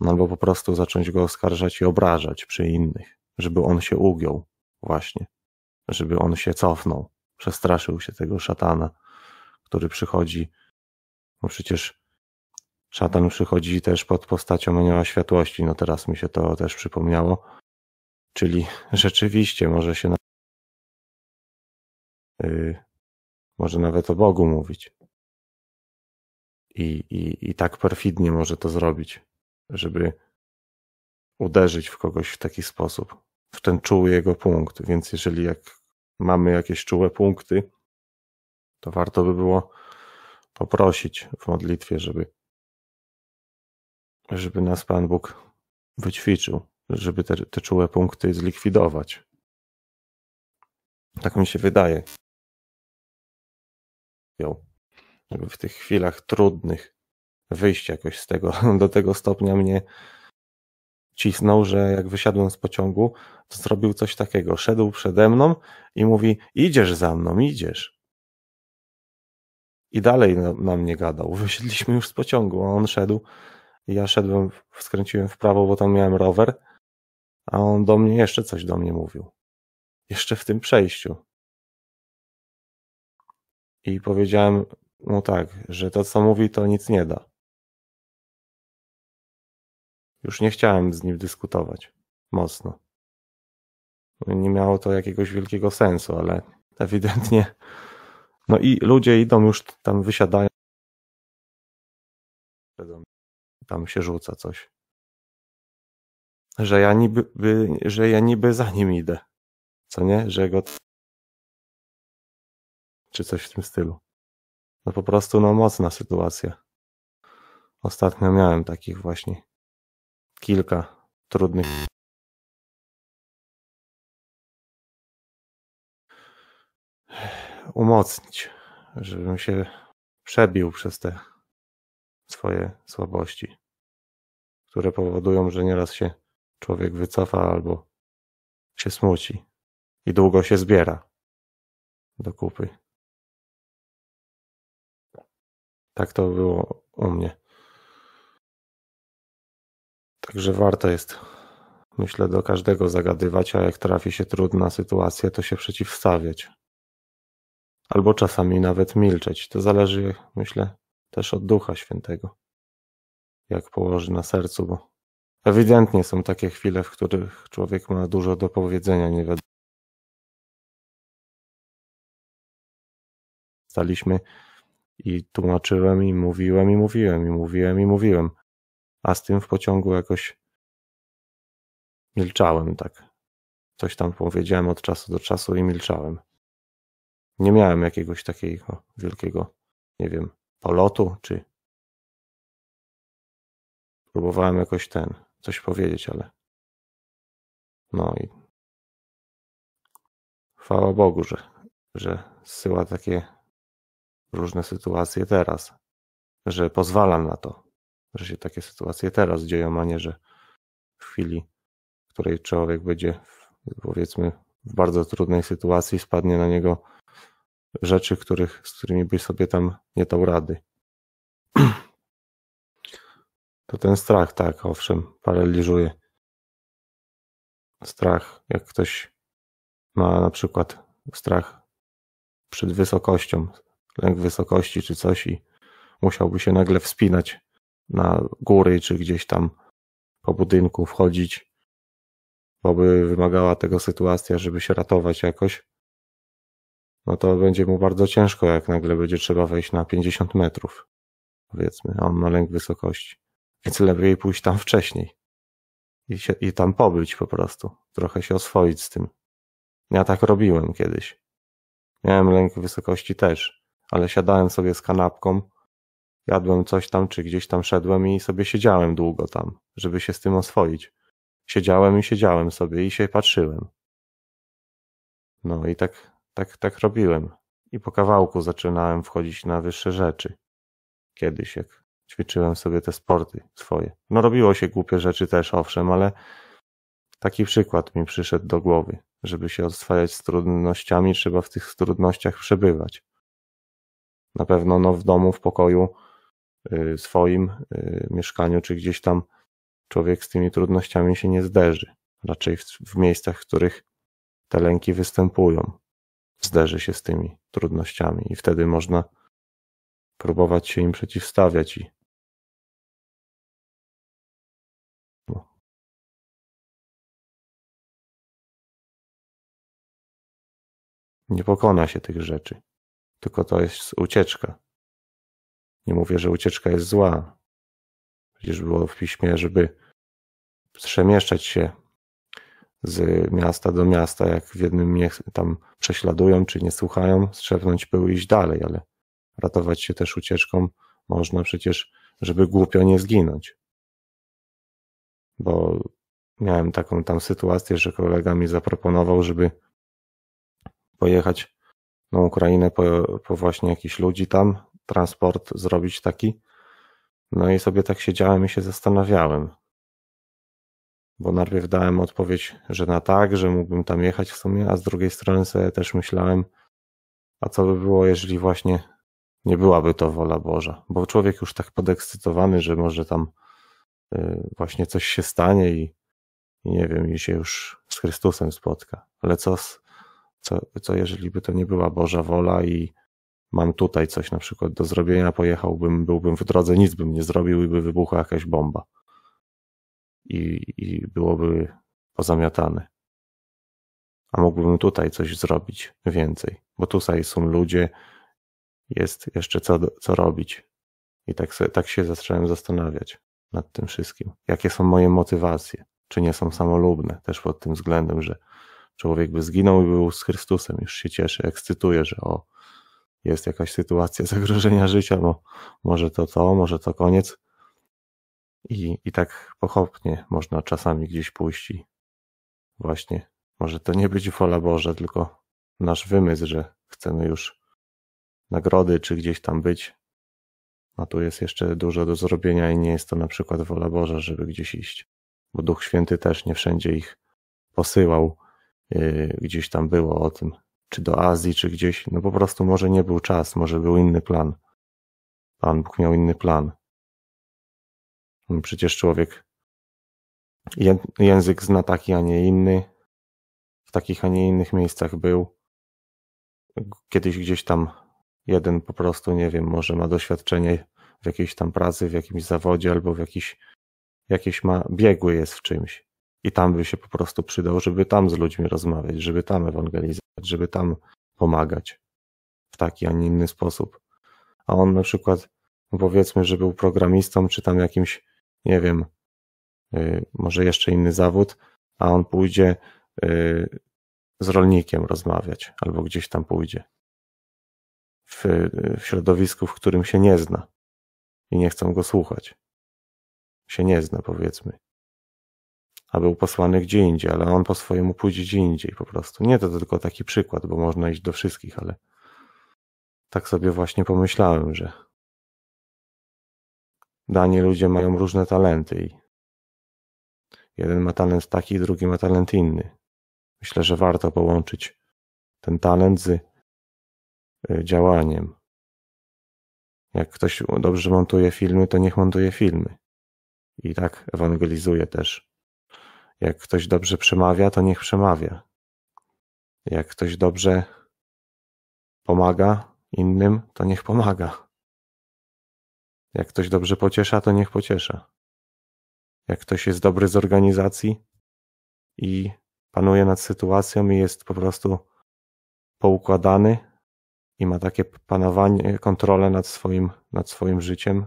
no, albo po prostu zacząć go oskarżać i obrażać przy innych, żeby on się ugiął, właśnie, żeby on się cofnął, przestraszył się tego szatana, który przychodzi. No przecież szatan przychodzi też pod postacią anioła światłości, no teraz mi się to też przypomniało. Czyli rzeczywiście może się na... yy, może nawet o Bogu mówić. I, i, I tak perfidnie może to zrobić żeby uderzyć w kogoś w taki sposób, w ten czuły jego punkt. Więc jeżeli jak mamy jakieś czułe punkty, to warto by było poprosić w modlitwie, żeby, żeby nas Pan Bóg wyćwiczył, żeby te, te czułe punkty zlikwidować. Tak mi się wydaje. W tych chwilach trudnych wyjść jakoś z tego. (laughs) Do tego stopnia mnie cisnął, że jak wysiadłem z pociągu, to zrobił coś takiego. Szedł przede mną i mówi: Idziesz za mną, idziesz. I dalej na, na mnie gadał. Wysiedliśmy już z pociągu, a on szedł. Ja szedłem, skręciłem w prawo, bo tam miałem rower, a on do mnie jeszcze coś do mnie mówił. Jeszcze w tym przejściu. I powiedziałem mu tak, że to co mówi to nic nie da. Już nie chciałem z nim dyskutować. Mocno. No, nie miało to jakiegoś wielkiego sensu, ale ewidentnie. No i ludzie idą już tam, wysiadają. Tam się rzuca coś. Że ja niby, że ja niby za nim idę. Co nie? Że go. Czy coś w tym stylu. No po prostu, no mocna sytuacja. Ostatnio miałem takich właśnie. Kilka trudnych. Umocnić, żebym się przebił przez te swoje słabości, które powodują, że nieraz się człowiek wycofa albo się smuci i długo się zbiera do kupy. Tak to było u mnie. Także warto jest, myślę, do każdego zagadywać, a jak trafi się trudna sytuacja, to się przeciwstawiać. Albo czasami nawet milczeć. To zależy, myślę, też od Ducha Świętego, jak położy na sercu, bo ewidentnie są takie chwile, w których człowiek ma dużo do powiedzenia, nie wiadomo. Staliśmy i tłumaczyłem, i mówiłem, i mówiłem, i mówiłem, i mówiłem a z tym w pociągu jakoś milczałem tak. Coś tam powiedziałem od czasu do czasu i milczałem. Nie miałem jakiegoś takiego wielkiego, nie wiem, polotu, czy próbowałem jakoś ten, coś powiedzieć, ale no i chwała Bogu, że, że zsyła takie różne sytuacje teraz, że pozwalam na to, że się takie sytuacje teraz dzieją, a nie, że w chwili, w której człowiek będzie powiedzmy w bardzo trudnej sytuacji, spadnie na niego rzeczy, których, z którymi by sobie tam nie dał rady. (clears throat) To ten strach, tak, owszem, paraliżuje. Strach, jak ktoś ma na przykład strach przed wysokością, lęk wysokości czy coś i musiałby się nagle wspinać na góry czy gdzieś tam po budynku wchodzić, bo by wymagała tego sytuacja, żeby się ratować jakoś, no to będzie mu bardzo ciężko, jak nagle będzie trzeba wejść na 50 metrów, powiedzmy, a on ma lęk wysokości. Więc lepiej pójść tam wcześniej i, się, i tam pobyć po prostu, trochę się oswoić z tym. Ja tak robiłem kiedyś. Miałem lęk wysokości też, ale siadałem sobie z kanapką jadłem coś tam, czy gdzieś tam szedłem i sobie siedziałem długo tam, żeby się z tym oswoić. Siedziałem i siedziałem sobie i się patrzyłem. No i tak, tak, tak robiłem. I po kawałku zaczynałem wchodzić na wyższe rzeczy. Kiedyś, jak ćwiczyłem sobie te sporty swoje. No robiło się głupie rzeczy też, owszem, ale taki przykład mi przyszedł do głowy. Żeby się oswajać z trudnościami, trzeba w tych trudnościach przebywać. Na pewno no, w domu, w pokoju Y, swoim y, mieszkaniu, czy gdzieś tam człowiek z tymi trudnościami się nie zderzy. Raczej w, w miejscach, w których te lęki występują, zderzy się z tymi trudnościami i wtedy można próbować się im przeciwstawiać i nie pokona się tych rzeczy, tylko to jest ucieczka. Nie mówię, że ucieczka jest zła. Przecież było w piśmie, żeby przemieszczać się z miasta do miasta, jak w jednym mnie tam prześladują czy nie słuchają, strzepnąć pył iść dalej, ale ratować się też ucieczką można przecież, żeby głupio nie zginąć. Bo miałem taką tam sytuację, że kolega mi zaproponował, żeby pojechać na Ukrainę po, po właśnie jakichś ludzi tam transport zrobić taki. No i sobie tak siedziałem i się zastanawiałem. Bo najpierw dałem odpowiedź, że na tak, że mógłbym tam jechać w sumie, a z drugiej strony sobie też myślałem, a co by było, jeżeli właśnie nie byłaby to wola Boża? Bo człowiek już tak podekscytowany, że może tam y, właśnie coś się stanie i, i nie wiem, i się już z Chrystusem spotka. Ale co, co, co jeżeli by to nie była Boża wola i mam tutaj coś na przykład do zrobienia, pojechałbym, byłbym w drodze, nic bym nie zrobił i by wybuchła jakaś bomba. I, i byłoby pozamiatane. A mógłbym tutaj coś zrobić więcej, bo tutaj są ludzie, jest jeszcze co, co robić. I tak, tak się zacząłem zastanawiać nad tym wszystkim. Jakie są moje motywacje? Czy nie są samolubne? Też pod tym względem, że człowiek by zginął i był z Chrystusem, już się cieszy, ekscytuje, że o, jest jakaś sytuacja (laughs) zagrożenia życia, bo może to to, może to koniec. I, i tak pochopnie można czasami gdzieś pójść i właśnie może to nie być wola Boże, tylko nasz wymysł, że chcemy już nagrody czy gdzieś tam być. A tu jest jeszcze dużo do zrobienia i nie jest to na przykład wola Boża, żeby gdzieś iść, bo Duch Święty też nie wszędzie ich posyłał, yy, gdzieś tam było o tym czy do Azji, czy gdzieś. No po prostu może nie był czas, może był inny plan. Pan Bóg miał inny plan. No przecież człowiek język zna taki, a nie inny. W takich, a nie innych miejscach był. Kiedyś gdzieś tam jeden po prostu, nie wiem, może ma doświadczenie w jakiejś tam pracy, w jakimś zawodzie albo w jakiś, jakieś ma, biegły jest w czymś. I tam by się po prostu przydał, żeby tam z ludźmi rozmawiać, żeby tam ewangelizować, żeby tam pomagać w taki, a nie inny sposób. A on na przykład, powiedzmy, że był programistą, czy tam jakimś, nie wiem, y, może jeszcze inny zawód, a on pójdzie y, z rolnikiem rozmawiać, albo gdzieś tam pójdzie. W, w, środowisku, w którym się nie zna i nie chcą go słuchać. Się nie zna, powiedzmy a był posłany gdzie indziej, ale on po swojemu pójdzie gdzie indziej po prostu. Nie to, to tylko taki przykład, bo można iść do wszystkich, ale tak sobie właśnie pomyślałem, że dani ludzie mają różne talenty i jeden ma talent taki, drugi ma talent inny. Myślę, że warto połączyć ten talent z y, działaniem. Jak ktoś dobrze montuje filmy, to niech montuje filmy. I tak ewangelizuje też jak ktoś dobrze przemawia, to niech przemawia. Jak ktoś dobrze pomaga innym, to niech pomaga. Jak ktoś dobrze pociesza, to niech pociesza. Jak ktoś jest dobry z organizacji i panuje nad sytuacją i jest po prostu poukładany i ma takie panowanie, kontrolę nad swoim, nad swoim życiem,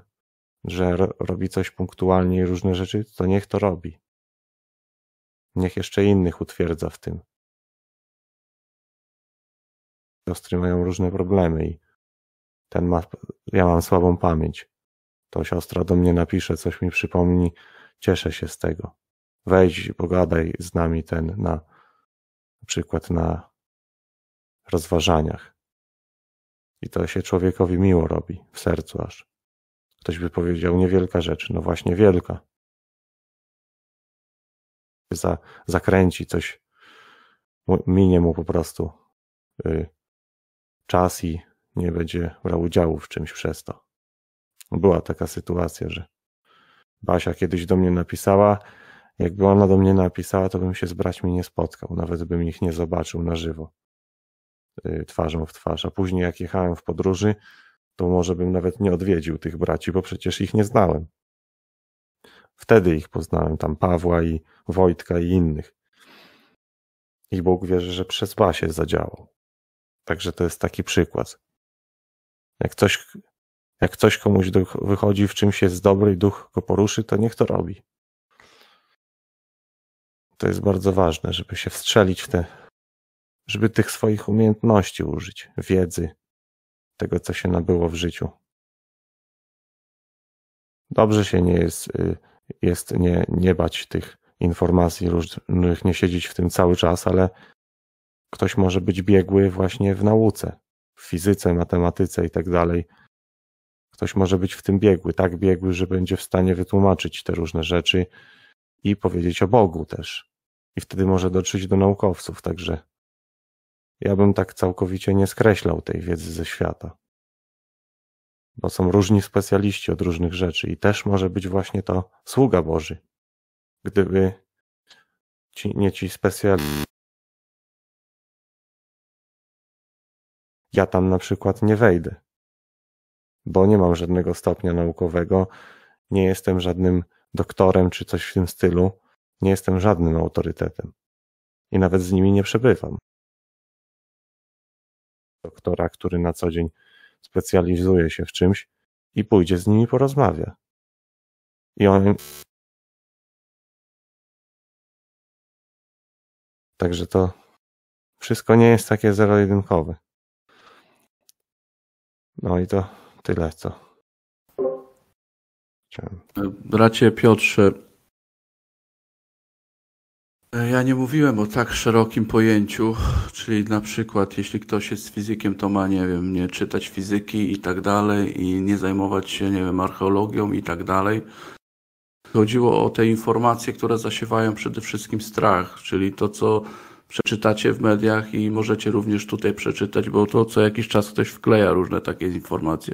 że robi coś punktualnie i różne rzeczy, to niech to robi. Niech jeszcze innych utwierdza w tym. Siostry mają różne problemy i ten ma, ja mam słabą pamięć. To siostra do mnie napisze, coś mi przypomni, cieszę się z tego. Wejdź, pogadaj z nami ten na, na przykład na rozważaniach. I to się człowiekowi miło robi, w sercu aż. Ktoś by powiedział, niewielka rzecz, no właśnie wielka za, zakręci, coś minie mu po prostu y, czas i nie będzie brał udziału w czymś przez to. Była taka sytuacja, że Basia kiedyś do mnie napisała, jakby ona do mnie napisała, to bym się z braćmi nie spotkał, nawet bym ich nie zobaczył na żywo y, twarzą w twarz. A później jak jechałem w podróży, to może bym nawet nie odwiedził tych braci, bo przecież ich nie znałem. Wtedy ich poznałem, tam Pawła i Wojtka i innych. I Bóg wierzy, że przez Basię zadziałał. Także to jest taki przykład. Jak coś, jak coś komuś wychodzi, w czymś jest dobry i duch go poruszy, to niech to robi. To jest bardzo ważne, żeby się wstrzelić w te, żeby tych swoich umiejętności użyć, wiedzy, tego, co się nabyło w życiu. Dobrze się nie jest y, jest nie, nie bać tych informacji różnych, nie siedzieć w tym cały czas, ale ktoś może być biegły właśnie w nauce, w fizyce, matematyce i tak dalej. Ktoś może być w tym biegły, tak biegły, że będzie w stanie wytłumaczyć te różne rzeczy i powiedzieć o Bogu też. I wtedy może dotrzeć do naukowców, także ja bym tak całkowicie nie skreślał tej wiedzy ze świata bo są różni specjaliści od różnych rzeczy i też może być właśnie to sługa Boży. Gdyby ci, nie ci specjaliści. Ja tam na przykład nie wejdę, bo nie mam żadnego stopnia naukowego, nie jestem żadnym doktorem czy coś w tym stylu, nie jestem żadnym autorytetem i nawet z nimi nie przebywam. Doktora, który na co dzień specjalizuje się w czymś i pójdzie z nimi porozmawia. I on. Także to wszystko nie jest takie zero-jedynkowe. No i to tyle, co. Bracie Piotrze, E, ja nie mówiłem o tak szerokim pojęciu, czyli na przykład, jeśli ktoś jest fizykiem, to ma, nie wiem, nie czytać fizyki i tak dalej, i nie zajmować się, nie wiem, archeologią i tak dalej. Chodziło o te informacje, które zasiewają przede wszystkim strach, czyli to, co przeczytacie w mediach i możecie również tutaj przeczytać, bo to co jakiś czas ktoś wkleja różne takie informacje.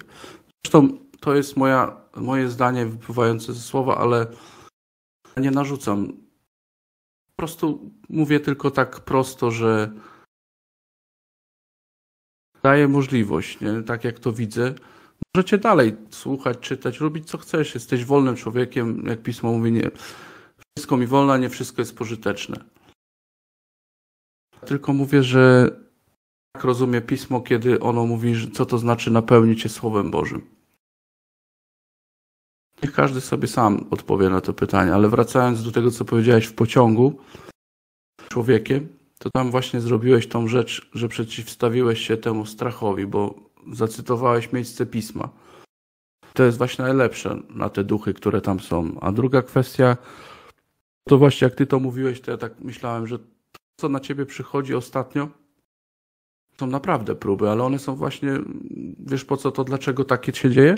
Zresztą to jest moja, moje zdanie wypływające ze słowa, ale nie narzucam po prostu mówię tylko tak prosto, że daje możliwość, nie? tak jak to widzę. Możecie dalej słuchać, czytać, robić co chcesz. Jesteś wolnym człowiekiem, jak pismo mówi, nie. Wszystko mi wolno, nie wszystko jest pożyteczne. Tylko mówię, że tak rozumie pismo, kiedy ono mówi, co to znaczy napełnić się Słowem Bożym. Niech każdy sobie sam odpowie na to pytanie, ale wracając do tego, co powiedziałeś w pociągu człowiekiem, to tam właśnie zrobiłeś tą rzecz, że przeciwstawiłeś się temu strachowi, bo zacytowałeś miejsce pisma. To jest właśnie najlepsze na te duchy, które tam są. A druga kwestia, to właśnie jak ty to mówiłeś, to ja tak myślałem, że to, co na ciebie przychodzi ostatnio, są naprawdę próby, ale one są właśnie, wiesz po co to, dlaczego takie się dzieje?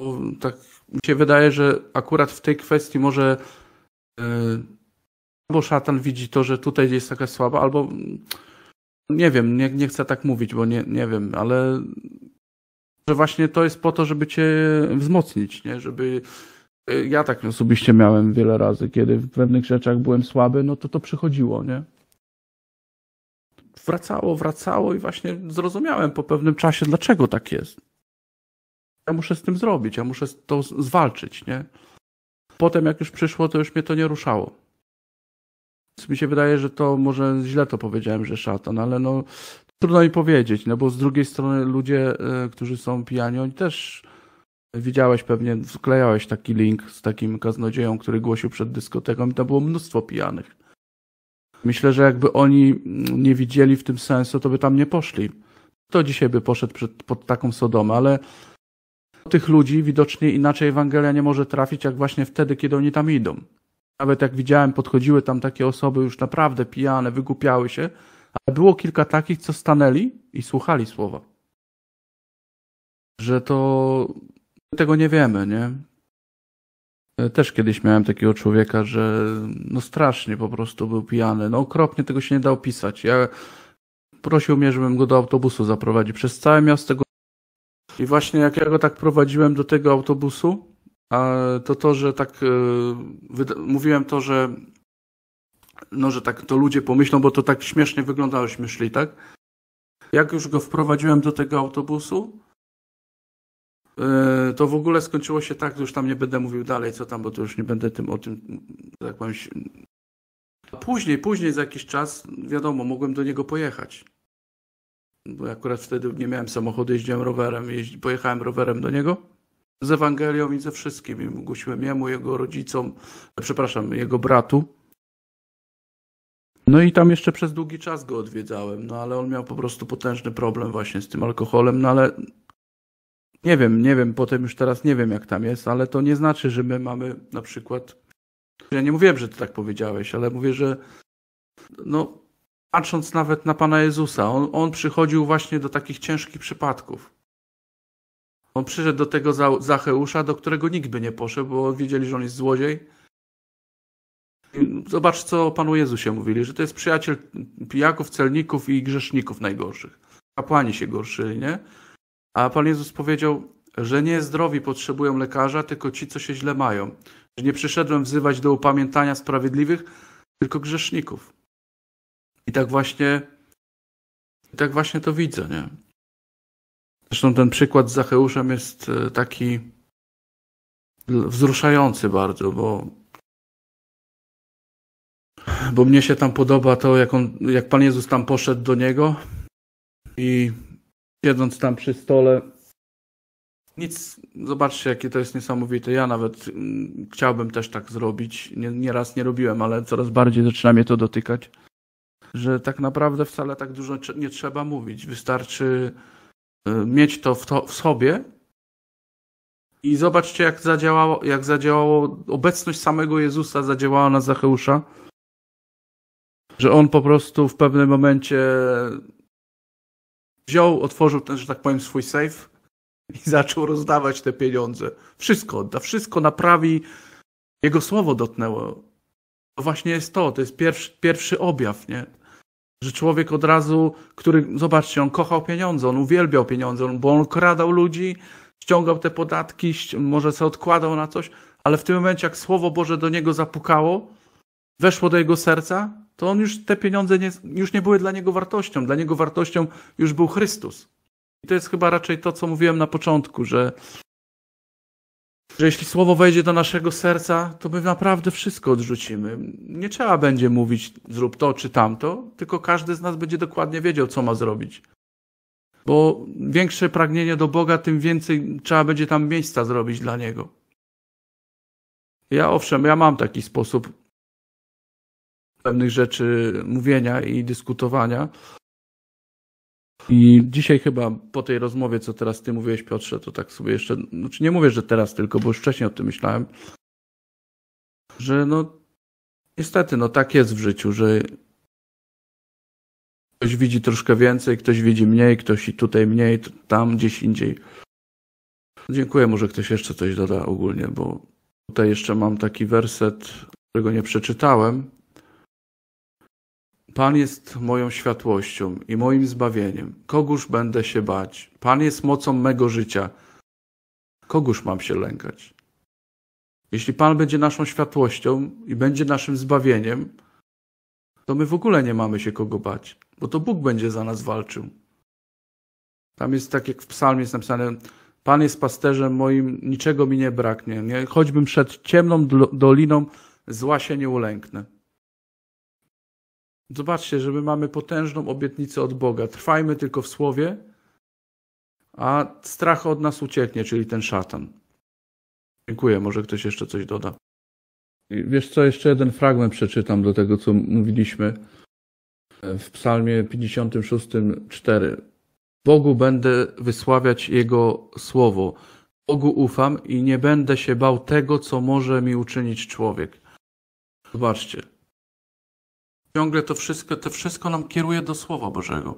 Bo tak mi się wydaje, że akurat w tej kwestii może e, albo szatan widzi to, że tutaj jest taka słaba, albo mm, nie wiem, nie, nie chcę tak mówić, bo nie, nie wiem, ale że właśnie to jest po to, żeby cię wzmocnić, nie? Żeby e, ja tak osobiście miałem wiele razy, kiedy w pewnych rzeczach byłem słaby, no to to przychodziło, nie? Wracało, wracało i właśnie zrozumiałem po pewnym czasie, dlaczego tak jest ja muszę z tym zrobić, ja muszę to zwalczyć, nie? Potem jak już przyszło, to już mnie to nie ruszało. Więc mi się wydaje, że to może źle to powiedziałem, że szatan, ale no trudno mi powiedzieć, no bo z drugiej strony ludzie, e, którzy są pijani, oni też widziałeś pewnie, wklejałeś taki link z takim kaznodzieją, który głosił przed dyskoteką i tam było mnóstwo pijanych. Myślę, że jakby oni nie widzieli w tym sensu, to by tam nie poszli. To dzisiaj by poszedł przed, pod taką Sodomę, ale tych ludzi widocznie inaczej Ewangelia nie może trafić, jak właśnie wtedy, kiedy oni tam idą. Nawet jak widziałem, podchodziły tam takie osoby już naprawdę pijane, wygupiały się, ale było kilka takich, co stanęli i słuchali słowa. Że to tego nie wiemy, nie? Też kiedyś miałem takiego człowieka, że no strasznie po prostu był pijany. No okropnie tego się nie da opisać. Ja prosił mnie, żebym go do autobusu zaprowadził. Przez całe miasto go i właśnie jak ja go tak prowadziłem do tego autobusu, to to, że tak e, mówiłem to, że no, że tak to ludzie pomyślą, bo to tak śmiesznie wyglądało, myśli, tak? Jak już go wprowadziłem do tego autobusu, e, to w ogóle skończyło się tak, że już tam nie będę mówił dalej, co tam, bo to już nie będę tym o tym, tak powiem. Później, później za jakiś czas, wiadomo, mogłem do niego pojechać bo akurat wtedy nie miałem samochodu, jeździłem rowerem, jeździ, pojechałem rowerem do niego z Ewangelią i ze wszystkim. I głosiłem jemu, jego rodzicom, przepraszam, jego bratu. No i tam jeszcze przez długi czas go odwiedzałem, no ale on miał po prostu potężny problem właśnie z tym alkoholem, no ale nie wiem, nie wiem, potem już teraz nie wiem jak tam jest, ale to nie znaczy, że my mamy na przykład, ja nie mówiłem, że ty tak powiedziałeś, ale mówię, że no patrząc nawet na Pana Jezusa, on, on przychodził właśnie do takich ciężkich przypadków. On przyszedł do tego Zacheusza, do którego nikt by nie poszedł, bo wiedzieli, że on jest złodziej. Zobacz, co o Panu Jezusie mówili, że to jest przyjaciel pijaków, celników i grzeszników najgorszych. Kapłani się gorszyli, nie? A Pan Jezus powiedział, że nie zdrowi potrzebują lekarza, tylko ci, co się źle mają. Że nie przyszedłem wzywać do upamiętania sprawiedliwych, tylko grzeszników. I tak właśnie i tak właśnie to widzę, nie? Zresztą ten przykład z Zacheuszem jest e, taki wzruszający bardzo, bo bo mnie się tam podoba to, jak, on, jak Pan Jezus tam poszedł do niego i siedząc tam przy stole, nic, zobaczcie, jakie to jest niesamowite. Ja nawet mm, chciałbym też tak zrobić. Nie, nieraz nie robiłem, ale coraz bardziej zaczyna mnie to dotykać że tak naprawdę wcale tak dużo nie trzeba mówić. Wystarczy y, mieć to w, to w sobie i zobaczcie, jak zadziałało, jak zadziałało obecność samego Jezusa zadziałała na Zacheusza. Że on po prostu w pewnym momencie wziął, otworzył ten, że tak powiem, swój safe i (laughs) zaczął rozdawać te pieniądze. Wszystko da wszystko naprawi. Jego słowo dotknęło. To właśnie jest to, to jest pierwszy, pierwszy objaw, nie? Że człowiek od razu, który, zobaczcie, on kochał pieniądze, on uwielbiał pieniądze, bo on kradał ludzi, ściągał te podatki, może se odkładał na coś, ale w tym momencie, jak Słowo Boże do niego zapukało, weszło do jego serca, to on już te pieniądze nie, już nie były dla niego wartością. Dla niego wartością już był Chrystus. I to jest chyba raczej to, co mówiłem na początku, że że jeśli słowo wejdzie do naszego serca, to my naprawdę wszystko odrzucimy. Nie trzeba będzie mówić zrób to czy tamto, tylko każdy z nas będzie dokładnie wiedział, co ma zrobić. Bo większe pragnienie do Boga, tym więcej trzeba będzie tam miejsca zrobić dla Niego. Ja owszem, ja mam taki sposób pewnych rzeczy mówienia i dyskutowania, i dzisiaj chyba po tej rozmowie, co teraz ty mówiłeś, Piotrze, to tak sobie jeszcze, znaczy nie mówię, że teraz tylko, bo już wcześniej o tym myślałem, że no niestety, no tak jest w życiu, że ktoś widzi troszkę więcej, ktoś widzi mniej, ktoś i tutaj mniej, tam gdzieś indziej. Dziękuję, może ktoś jeszcze coś doda ogólnie, bo tutaj jeszcze mam taki werset, którego nie przeczytałem, Pan jest moją światłością i moim zbawieniem. Kogóż będę się bać? Pan jest mocą mego życia. Kogóż mam się lękać? Jeśli Pan będzie naszą światłością i będzie naszym zbawieniem, to my w ogóle nie mamy się kogo bać, bo to Bóg będzie za nas walczył. Tam jest tak, jak w psalmie jest napisane, Pan jest pasterzem moim, niczego mi nie braknie. Choćbym przed ciemną doliną, zła się nie ulęknę. Zobaczcie, że my mamy potężną obietnicę od Boga. Trwajmy tylko w słowie, a strach od nas ucieknie, czyli ten szatan. Dziękuję. Może ktoś jeszcze coś doda. I wiesz co, jeszcze jeden fragment przeczytam do tego, co mówiliśmy e, w Psalmie 56, 4. Bogu będę wysławiać Jego słowo. Bogu ufam i nie będę się bał tego, co może mi uczynić człowiek. Zobaczcie ciągle to wszystko, to wszystko nam kieruje do Słowa Bożego.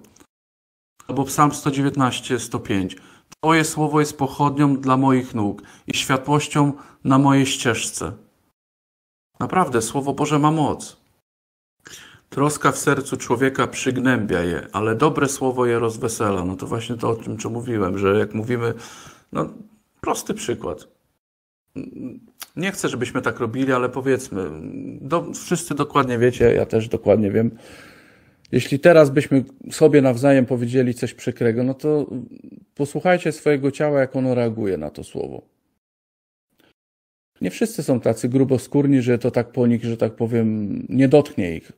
Albo Psalm 119, 105. Twoje słowo jest pochodnią dla moich nóg i światłością na mojej ścieżce. Naprawdę, Słowo Boże ma moc. Troska w sercu człowieka przygnębia je, ale dobre słowo je rozwesela. No to właśnie to, o czym co mówiłem, że jak mówimy, no prosty przykład nie chcę, żebyśmy tak robili, ale powiedzmy, do, wszyscy dokładnie wiecie, ja też dokładnie wiem. Jeśli teraz byśmy sobie nawzajem powiedzieli coś przykrego, no to posłuchajcie swojego ciała, jak ono reaguje na to słowo. Nie wszyscy są tacy gruboskórni, że to tak po nich, że tak powiem, nie dotknie ich.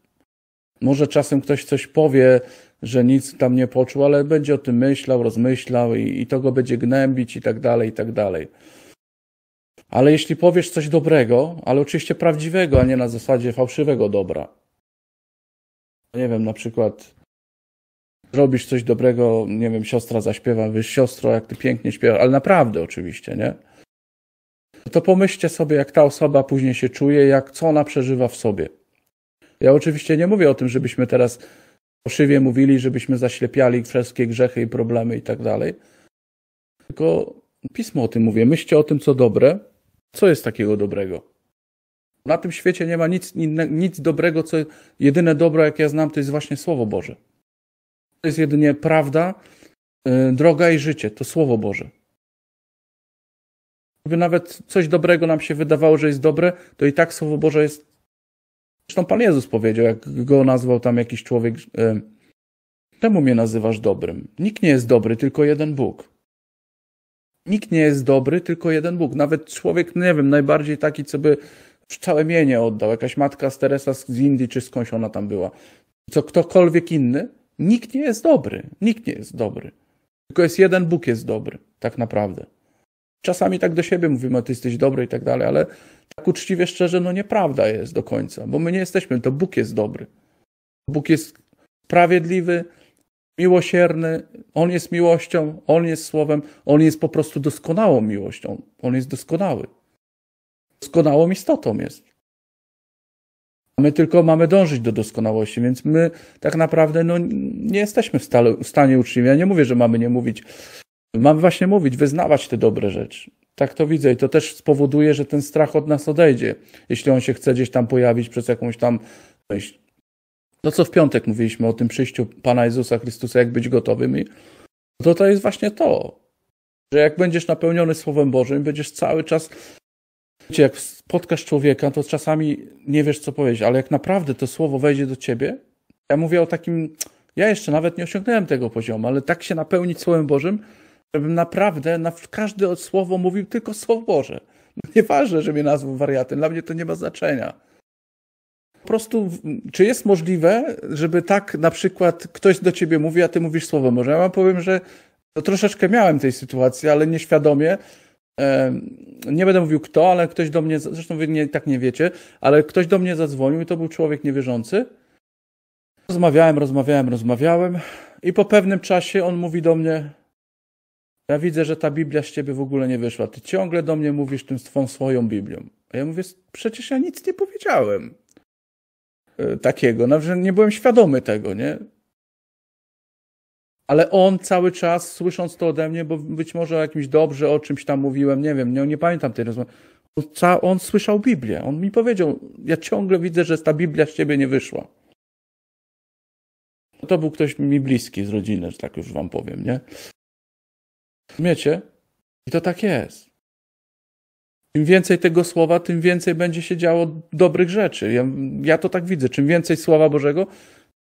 Może czasem ktoś coś powie, że nic tam nie poczuł, ale będzie o tym myślał, rozmyślał i, i to go będzie gnębić i tak dalej, i tak dalej. Ale jeśli powiesz coś dobrego, ale oczywiście prawdziwego, a nie na zasadzie fałszywego dobra. Nie wiem, na przykład robisz coś dobrego, nie wiem, siostra zaśpiewa, wiesz, siostro, jak ty pięknie śpiewasz, ale naprawdę oczywiście, nie? To pomyślcie sobie, jak ta osoba później się czuje, jak co ona przeżywa w sobie. Ja oczywiście nie mówię o tym, żebyśmy teraz fałszywie mówili, żebyśmy zaślepiali wszystkie grzechy i problemy i tak dalej. Tylko pismo o tym mówię. Myślcie o tym, co dobre, co jest takiego dobrego? Na tym świecie nie ma nic, nic dobrego, co jedyne dobro, jakie ja znam, to jest właśnie Słowo Boże. To jest jedynie prawda, y, droga i życie, to Słowo Boże. Gdyby nawet coś dobrego nam się wydawało, że jest dobre, to i tak Słowo Boże jest. Zresztą Pan Jezus powiedział, jak go nazwał tam jakiś człowiek, y, czemu mnie nazywasz dobrym? Nikt nie jest dobry, tylko jeden Bóg nikt nie jest dobry, tylko jeden Bóg. Nawet człowiek, no nie wiem, najbardziej taki, co by całe mienie oddał. Jakaś matka z Teresa z Indii, czy skądś ona tam była. Co ktokolwiek inny, nikt nie jest dobry. Nikt nie jest dobry. Tylko jest jeden Bóg jest dobry, tak naprawdę. Czasami tak do siebie mówimy, ty jesteś dobry i tak dalej, ale tak uczciwie, szczerze, no nieprawda jest do końca, bo my nie jesteśmy, to Bóg jest dobry. Bóg jest sprawiedliwy, miłosierny, On jest miłością, On jest słowem, On jest po prostu doskonałą miłością, On jest doskonały. Doskonałą istotą jest. my tylko mamy dążyć do doskonałości, więc my tak naprawdę no, nie jesteśmy w, w stanie uczciwie. Ja nie mówię, że mamy nie mówić. Mamy właśnie mówić, wyznawać te dobre rzeczy. Tak to widzę i to też spowoduje, że ten strach od nas odejdzie, jeśli on się chce gdzieś tam pojawić przez jakąś tam myśl to, no co w piątek mówiliśmy o tym przyjściu Pana Jezusa Chrystusa, jak być gotowym, to to jest właśnie to, że jak będziesz napełniony Słowem Bożym, będziesz cały czas, wiecie, jak spotkasz człowieka, to czasami nie wiesz, co powiedzieć, ale jak naprawdę to Słowo wejdzie do ciebie, ja mówię o takim, ja jeszcze nawet nie osiągnąłem tego poziomu, ale tak się napełnić Słowem Bożym, żebym naprawdę na każde słowo mówił tylko Słowo Boże. No nieważne, że mnie nazwą wariatem, dla mnie to nie ma znaczenia. Po prostu, czy jest możliwe, żeby tak na przykład ktoś do ciebie mówi, a ty mówisz słowo? Może ja wam powiem, że no, troszeczkę miałem tej sytuacji, ale nieświadomie. Nie będę mówił kto, ale ktoś do mnie, zresztą wy nie, tak nie wiecie, ale ktoś do mnie zadzwonił i to był człowiek niewierzący. Rozmawiałem, rozmawiałem, rozmawiałem i po pewnym czasie on mówi do mnie: Ja widzę, że ta Biblia z ciebie w ogóle nie wyszła. Ty ciągle do mnie mówisz tym swą, swoją Biblią. A ja mówię: Przecież ja nic nie powiedziałem. E, takiego. Nawet nie byłem świadomy tego, nie? Ale on cały czas, słysząc to ode mnie, bo być może o jakimś dobrze, o czymś tam mówiłem, nie wiem, nie, nie pamiętam tej rozmowy. On, on słyszał Biblię. On mi powiedział, ja ciągle widzę, że ta Biblia z ciebie nie wyszła. To był ktoś mi bliski z rodziny, że tak już wam powiem, nie? wiecie, I to tak jest. Im więcej tego słowa, tym więcej będzie się działo dobrych rzeczy. Ja, ja to tak widzę. Czym więcej słowa Bożego,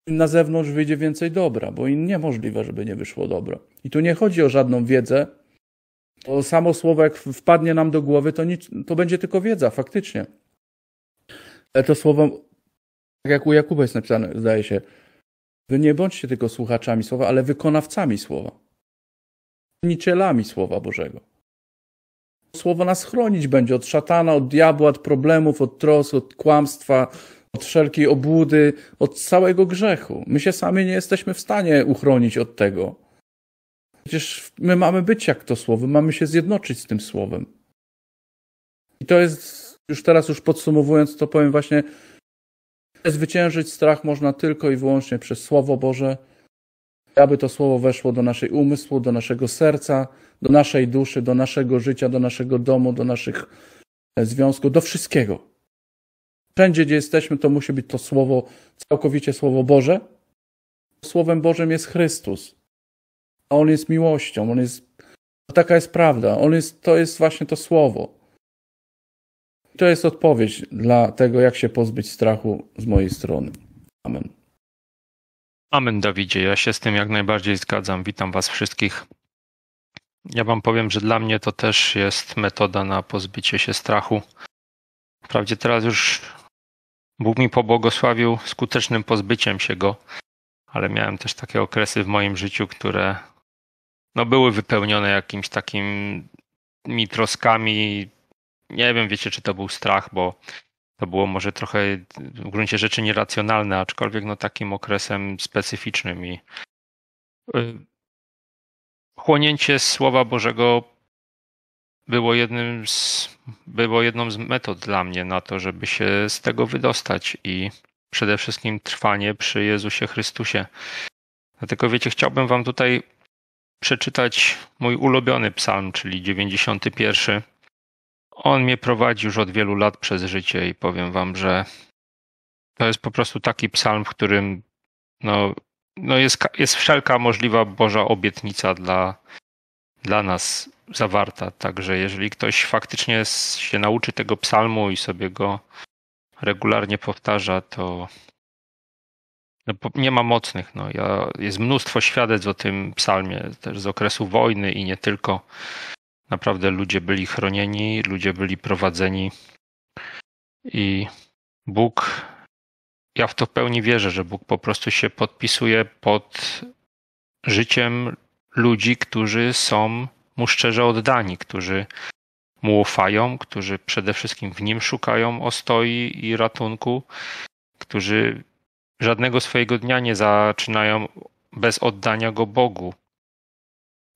na zewnątrz wyjdzie więcej dobra, bo in niemożliwe, żeby nie wyszło dobro. I tu nie chodzi o żadną wiedzę. To samo słowo, jak wpadnie nam do głowy, to, nic, to będzie tylko wiedza, faktycznie. Ale to słowo, tak jak u Jakuba jest napisane, zdaje się, wy nie bądźcie tylko słuchaczami słowa, ale wykonawcami słowa. Niczyelami słowa Bożego. Słowo nas chronić będzie od szatana, od diabła, od problemów, od trosk, od kłamstwa, od wszelkiej obłudy, od całego grzechu. My się sami nie jesteśmy w stanie uchronić od tego. Przecież my mamy być jak to słowo, mamy się zjednoczyć z tym słowem. I to jest, już teraz już podsumowując, to powiem właśnie, zwyciężyć strach można tylko i wyłącznie przez Słowo Boże, aby to słowo weszło do naszej umysłu, do naszego serca, do naszej duszy, do naszego życia, do naszego domu, do naszych e, związków, do wszystkiego. Wszędzie, gdzie jesteśmy, to musi być to słowo, całkowicie słowo Boże. Słowem Bożym jest Chrystus. A On jest miłością, On jest. Taka jest prawda. On jest, to jest właśnie to słowo. To jest odpowiedź dla tego, jak się pozbyć strachu z mojej strony. Amen. Amen, Dawidzie. Ja się z tym jak najbardziej zgadzam. Witam Was wszystkich. Ja Wam powiem, że dla mnie to też jest metoda na pozbycie się strachu. Wprawdzie teraz już Bóg mi pobłogosławił skutecznym pozbyciem się go, ale miałem też takie okresy w moim życiu, które no, były wypełnione jakimiś takimi troskami. Nie wiem, wiecie, czy to był strach, bo to było może trochę w gruncie rzeczy nieracjonalne, aczkolwiek no takim okresem specyficznym i y, chłonięcie Słowa Bożego było, jednym z, było jedną z metod dla mnie na to, żeby się z tego wydostać i przede wszystkim trwanie przy Jezusie Chrystusie. Dlatego wiecie, chciałbym wam tutaj przeczytać mój ulubiony psalm, czyli 91. On mnie prowadzi już od wielu lat przez życie i powiem wam, że to jest po prostu taki psalm, w którym no, no jest, jest wszelka możliwa Boża obietnica dla, dla nas zawarta. Także jeżeli ktoś faktycznie się nauczy tego psalmu i sobie go regularnie powtarza, to no, nie ma mocnych. No. Ja, jest mnóstwo świadectw o tym psalmie, też z okresu wojny i nie tylko. Naprawdę ludzie byli chronieni, ludzie byli prowadzeni i Bóg, ja w to w pełni wierzę, że Bóg po prostu się podpisuje pod życiem ludzi, którzy są mu szczerze oddani, którzy mu ufają, którzy przede wszystkim w nim szukają ostoi i ratunku, którzy żadnego swojego dnia nie zaczynają bez oddania go Bogu,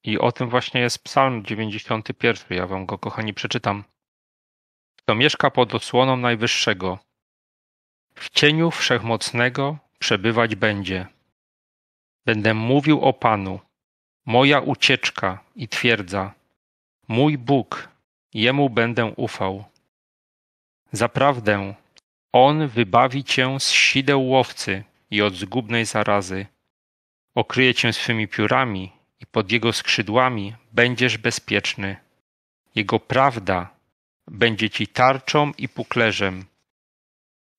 i o tym właśnie jest Psalm 91. Ja wam go, kochani, przeczytam. Kto mieszka pod osłoną Najwyższego, w cieniu Wszechmocnego przebywać będzie. Będę mówił o Panu, moja ucieczka i twierdza. Mój Bóg, jemu będę ufał. Zaprawdę, on wybawi cię z sideł łowcy i od zgubnej zarazy. Okryje cię swymi piórami i pod Jego skrzydłami będziesz bezpieczny. Jego prawda będzie Ci tarczą i puklerzem.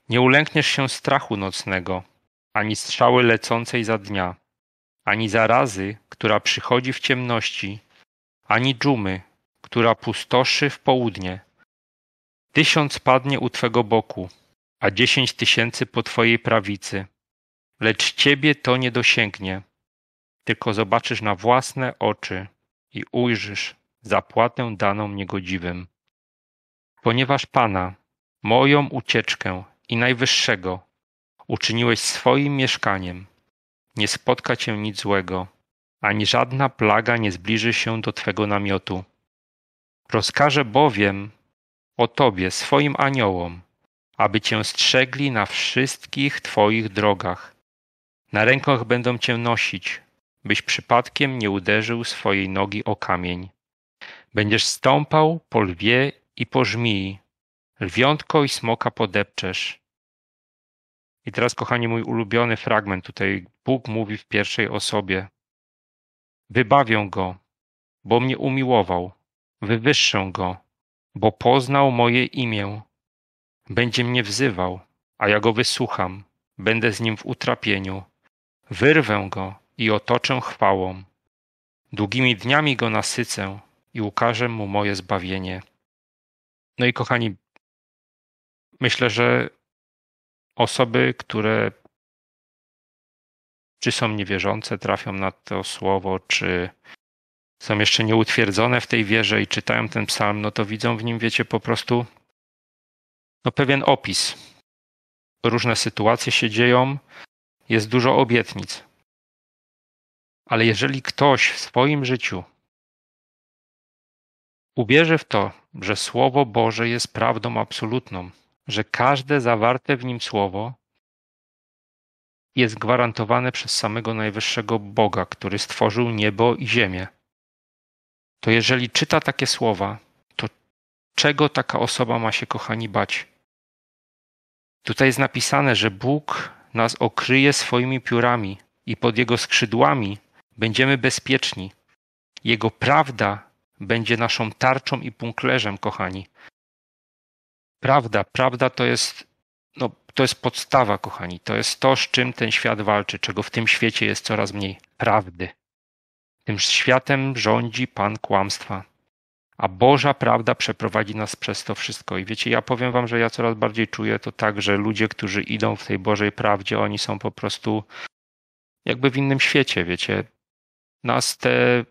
Nie ulękniesz się strachu nocnego, ani strzały lecącej za dnia, ani zarazy, która przychodzi w ciemności, ani dżumy, która pustoszy w południe. Tysiąc padnie u Twego boku, a dziesięć tysięcy po Twojej prawicy, lecz Ciebie to nie dosięgnie tylko zobaczysz na własne oczy i ujrzysz zapłatę daną niegodziwym. Ponieważ Pana, moją ucieczkę i Najwyższego, uczyniłeś swoim mieszkaniem, nie spotka cię nic złego, ani żadna plaga nie zbliży się do twego namiotu. Rozkażę bowiem o tobie swoim aniołom, aby cię strzegli na wszystkich twoich drogach. Na rękach będą cię nosić, byś przypadkiem nie uderzył swojej nogi o kamień. Będziesz stąpał po lwie i po żmii, lwiątko i smoka podepczesz. I teraz, kochani, mój ulubiony fragment. Tutaj Bóg mówi w pierwszej osobie. Wybawię go, bo mnie umiłował. Wywyższę go, bo poznał moje imię. Będzie mnie wzywał, a ja go wysłucham. Będę z nim w utrapieniu. Wyrwę go, i otoczę chwałą. Długimi dniami go nasycę i ukażę mu moje zbawienie. No i kochani, myślę, że osoby, które czy są niewierzące, trafią na to słowo, czy są jeszcze nieutwierdzone w tej wierze i czytają ten psalm, no to widzą w nim, wiecie, po prostu no, pewien opis. Różne sytuacje się dzieją, jest dużo obietnic. Ale jeżeli ktoś w swoim życiu uwierzy w to, że Słowo Boże jest prawdą absolutną, że każde zawarte w nim słowo jest gwarantowane przez samego Najwyższego Boga, który stworzył niebo i ziemię, to jeżeli czyta takie słowa, to czego taka osoba ma się, kochani, bać? Tutaj jest napisane, że Bóg nas okryje swoimi piórami i pod jego skrzydłami Będziemy bezpieczni. Jego prawda będzie naszą tarczą i punklerzem, kochani. Prawda, prawda to jest, no, to jest podstawa, kochani. To jest to, z czym ten świat walczy, czego w tym świecie jest coraz mniej prawdy. Tym światem rządzi pan kłamstwa. A Boża prawda przeprowadzi nas przez to wszystko. I wiecie, ja powiem wam, że ja coraz bardziej czuję to tak, że ludzie, którzy idą w tej Bożej prawdzie, oni są po prostu jakby w innym świecie, wiecie nas te,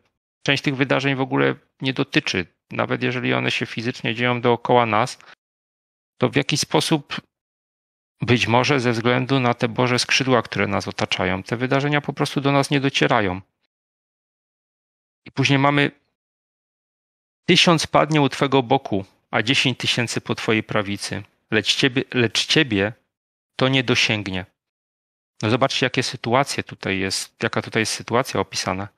część tych wydarzeń w ogóle nie dotyczy. Nawet jeżeli one się fizycznie dzieją dookoła nas, to w jakiś sposób być może ze względu na te Boże skrzydła, które nas otaczają, te wydarzenia po prostu do nas nie docierają. I później mamy tysiąc padnie u Twego boku, a dziesięć tysięcy po Twojej prawicy. Lecz ciebie, lecz ciebie to nie dosięgnie. No zobaczcie, jakie sytuacje tutaj jest, jaka tutaj jest sytuacja opisana.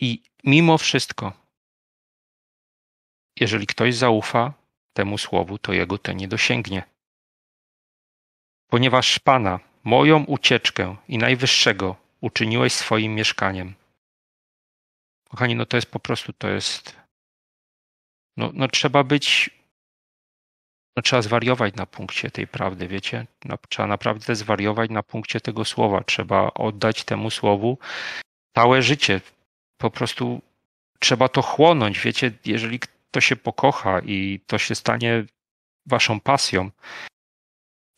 I mimo wszystko, jeżeli ktoś zaufa temu słowu, to jego to nie dosięgnie. Ponieważ Pana, moją ucieczkę i najwyższego uczyniłeś swoim mieszkaniem. Kochani, no to jest po prostu, to jest. No, no trzeba być. No trzeba zwariować na punkcie tej prawdy, wiecie? No, trzeba naprawdę zwariować na punkcie tego słowa. Trzeba oddać temu słowu całe życie, po prostu trzeba to chłonąć. Wiecie, jeżeli to się pokocha i to się stanie waszą pasją,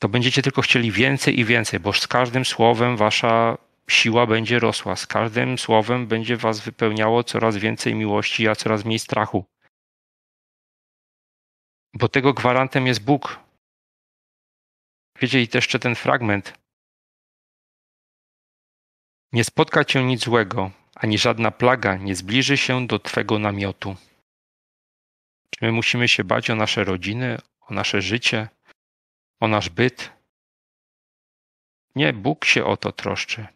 to będziecie tylko chcieli więcej i więcej, bo z każdym słowem wasza siła będzie rosła, z każdym słowem będzie was wypełniało coraz więcej miłości, a coraz mniej strachu. Bo tego gwarantem jest Bóg. i też jeszcze ten fragment. Nie spotka cię nic złego, ani żadna plaga nie zbliży się do Twego namiotu. Czy my musimy się bać o nasze rodziny, o nasze życie, o nasz byt? Nie, Bóg się o to troszczy.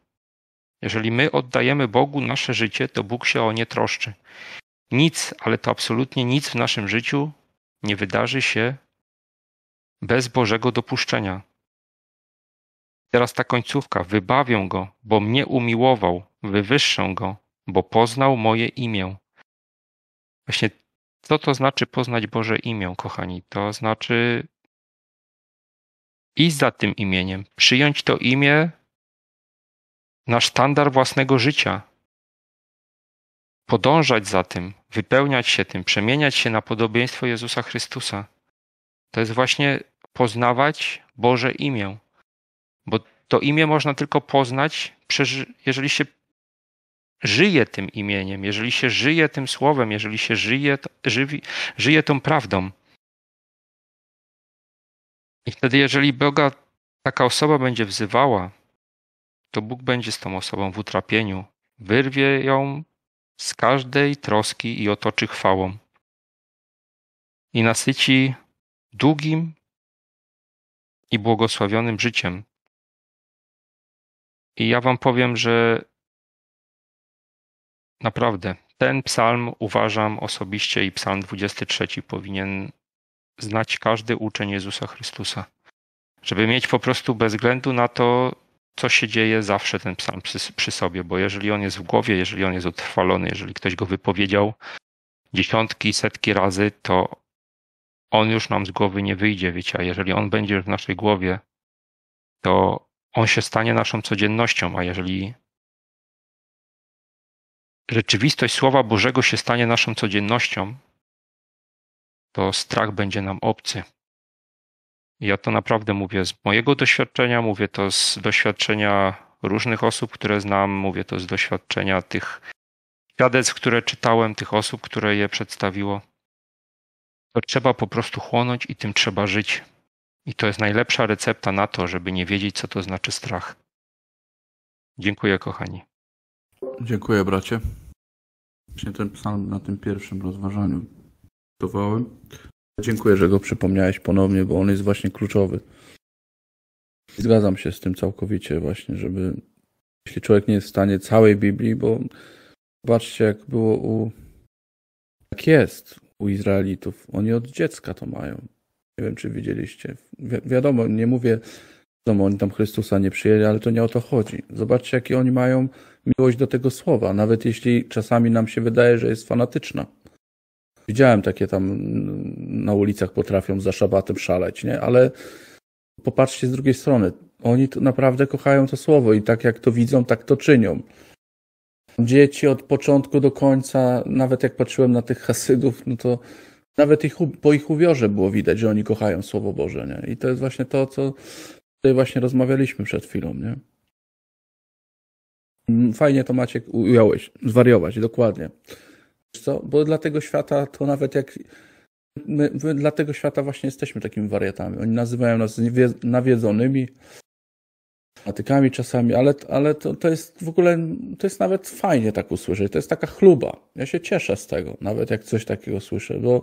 Jeżeli my oddajemy Bogu nasze życie, to Bóg się o nie troszczy. Nic, ale to absolutnie nic w naszym życiu nie wydarzy się bez Bożego dopuszczenia. Teraz ta końcówka. Wybawią go, bo mnie umiłował, wywyższą go, bo poznał moje imię. Właśnie co to znaczy poznać Boże imię, kochani? To znaczy iść za tym imieniem, przyjąć to imię na sztandar własnego życia, podążać za tym, wypełniać się tym, przemieniać się na podobieństwo Jezusa Chrystusa. To jest właśnie poznawać Boże imię, bo to imię można tylko poznać, jeżeli się żyje tym imieniem, jeżeli się żyje tym słowem, jeżeli się żyje, żywi, żyje tą prawdą. I wtedy, jeżeli Boga taka osoba będzie wzywała, to Bóg będzie z tą osobą w utrapieniu. Wyrwie ją z każdej troski i otoczy chwałą. I nasyci długim i błogosławionym życiem. I ja Wam powiem, że Naprawdę. Ten psalm uważam osobiście i psalm 23 powinien znać każdy uczeń Jezusa Chrystusa. Żeby mieć po prostu bez względu na to, co się dzieje, zawsze ten psalm przy, przy sobie, bo jeżeli on jest w głowie, jeżeli on jest utrwalony, jeżeli ktoś go wypowiedział dziesiątki, setki razy, to on już nam z głowy nie wyjdzie, wiecie, a jeżeli on będzie w naszej głowie, to on się stanie naszą codziennością, a jeżeli rzeczywistość Słowa Bożego się stanie naszą codziennością, to strach będzie nam obcy. Ja to naprawdę mówię z mojego doświadczenia, mówię to z doświadczenia różnych osób, które znam, mówię to z doświadczenia tych świadectw, które czytałem, tych osób, które je przedstawiło. To trzeba po prostu chłonąć i tym trzeba żyć. I to jest najlepsza recepta na to, żeby nie wiedzieć, co to znaczy strach. Dziękuję, kochani. Dziękuję, bracie. Właśnie ten psalm na tym pierwszym rozważaniu dowałem. Dziękuję, że go przypomniałeś ponownie, bo on jest właśnie kluczowy. Zgadzam się z tym całkowicie właśnie, żeby jeśli człowiek nie jest w stanie całej Biblii, bo zobaczcie jak było u tak jest u Izraelitów. Oni od dziecka to mają. Nie wiem, czy widzieliście. Wi wiadomo, nie mówię Wiadomo, oni tam Chrystusa nie przyjęli, ale to nie o to chodzi. Zobaczcie, jakie oni mają miłość do tego słowa, nawet jeśli czasami nam się wydaje, że jest fanatyczna. Widziałem takie tam mm, na ulicach potrafią za szabatem szaleć, nie? Ale popatrzcie z drugiej strony. Oni to naprawdę kochają to słowo i tak jak to widzą, tak to czynią. Dzieci od początku do końca, nawet jak patrzyłem na tych hasydów, no to nawet ich, po ich ubiorze było widać, że oni kochają Słowo Boże. Nie? I to jest właśnie to, co tutaj właśnie rozmawialiśmy przed chwilą, nie? Mm, fajnie to Maciek ująłeś, zwariować, dokładnie. co? Bo dla tego świata to nawet jak. My, my dla tego świata właśnie jesteśmy takimi wariatami. Oni nazywają nas nawiedzonymi, atykami czasami, ale, ale to, to jest w ogóle, to jest nawet fajnie tak usłyszeć. To jest taka chluba. Ja się cieszę z tego, nawet jak coś takiego słyszę, bo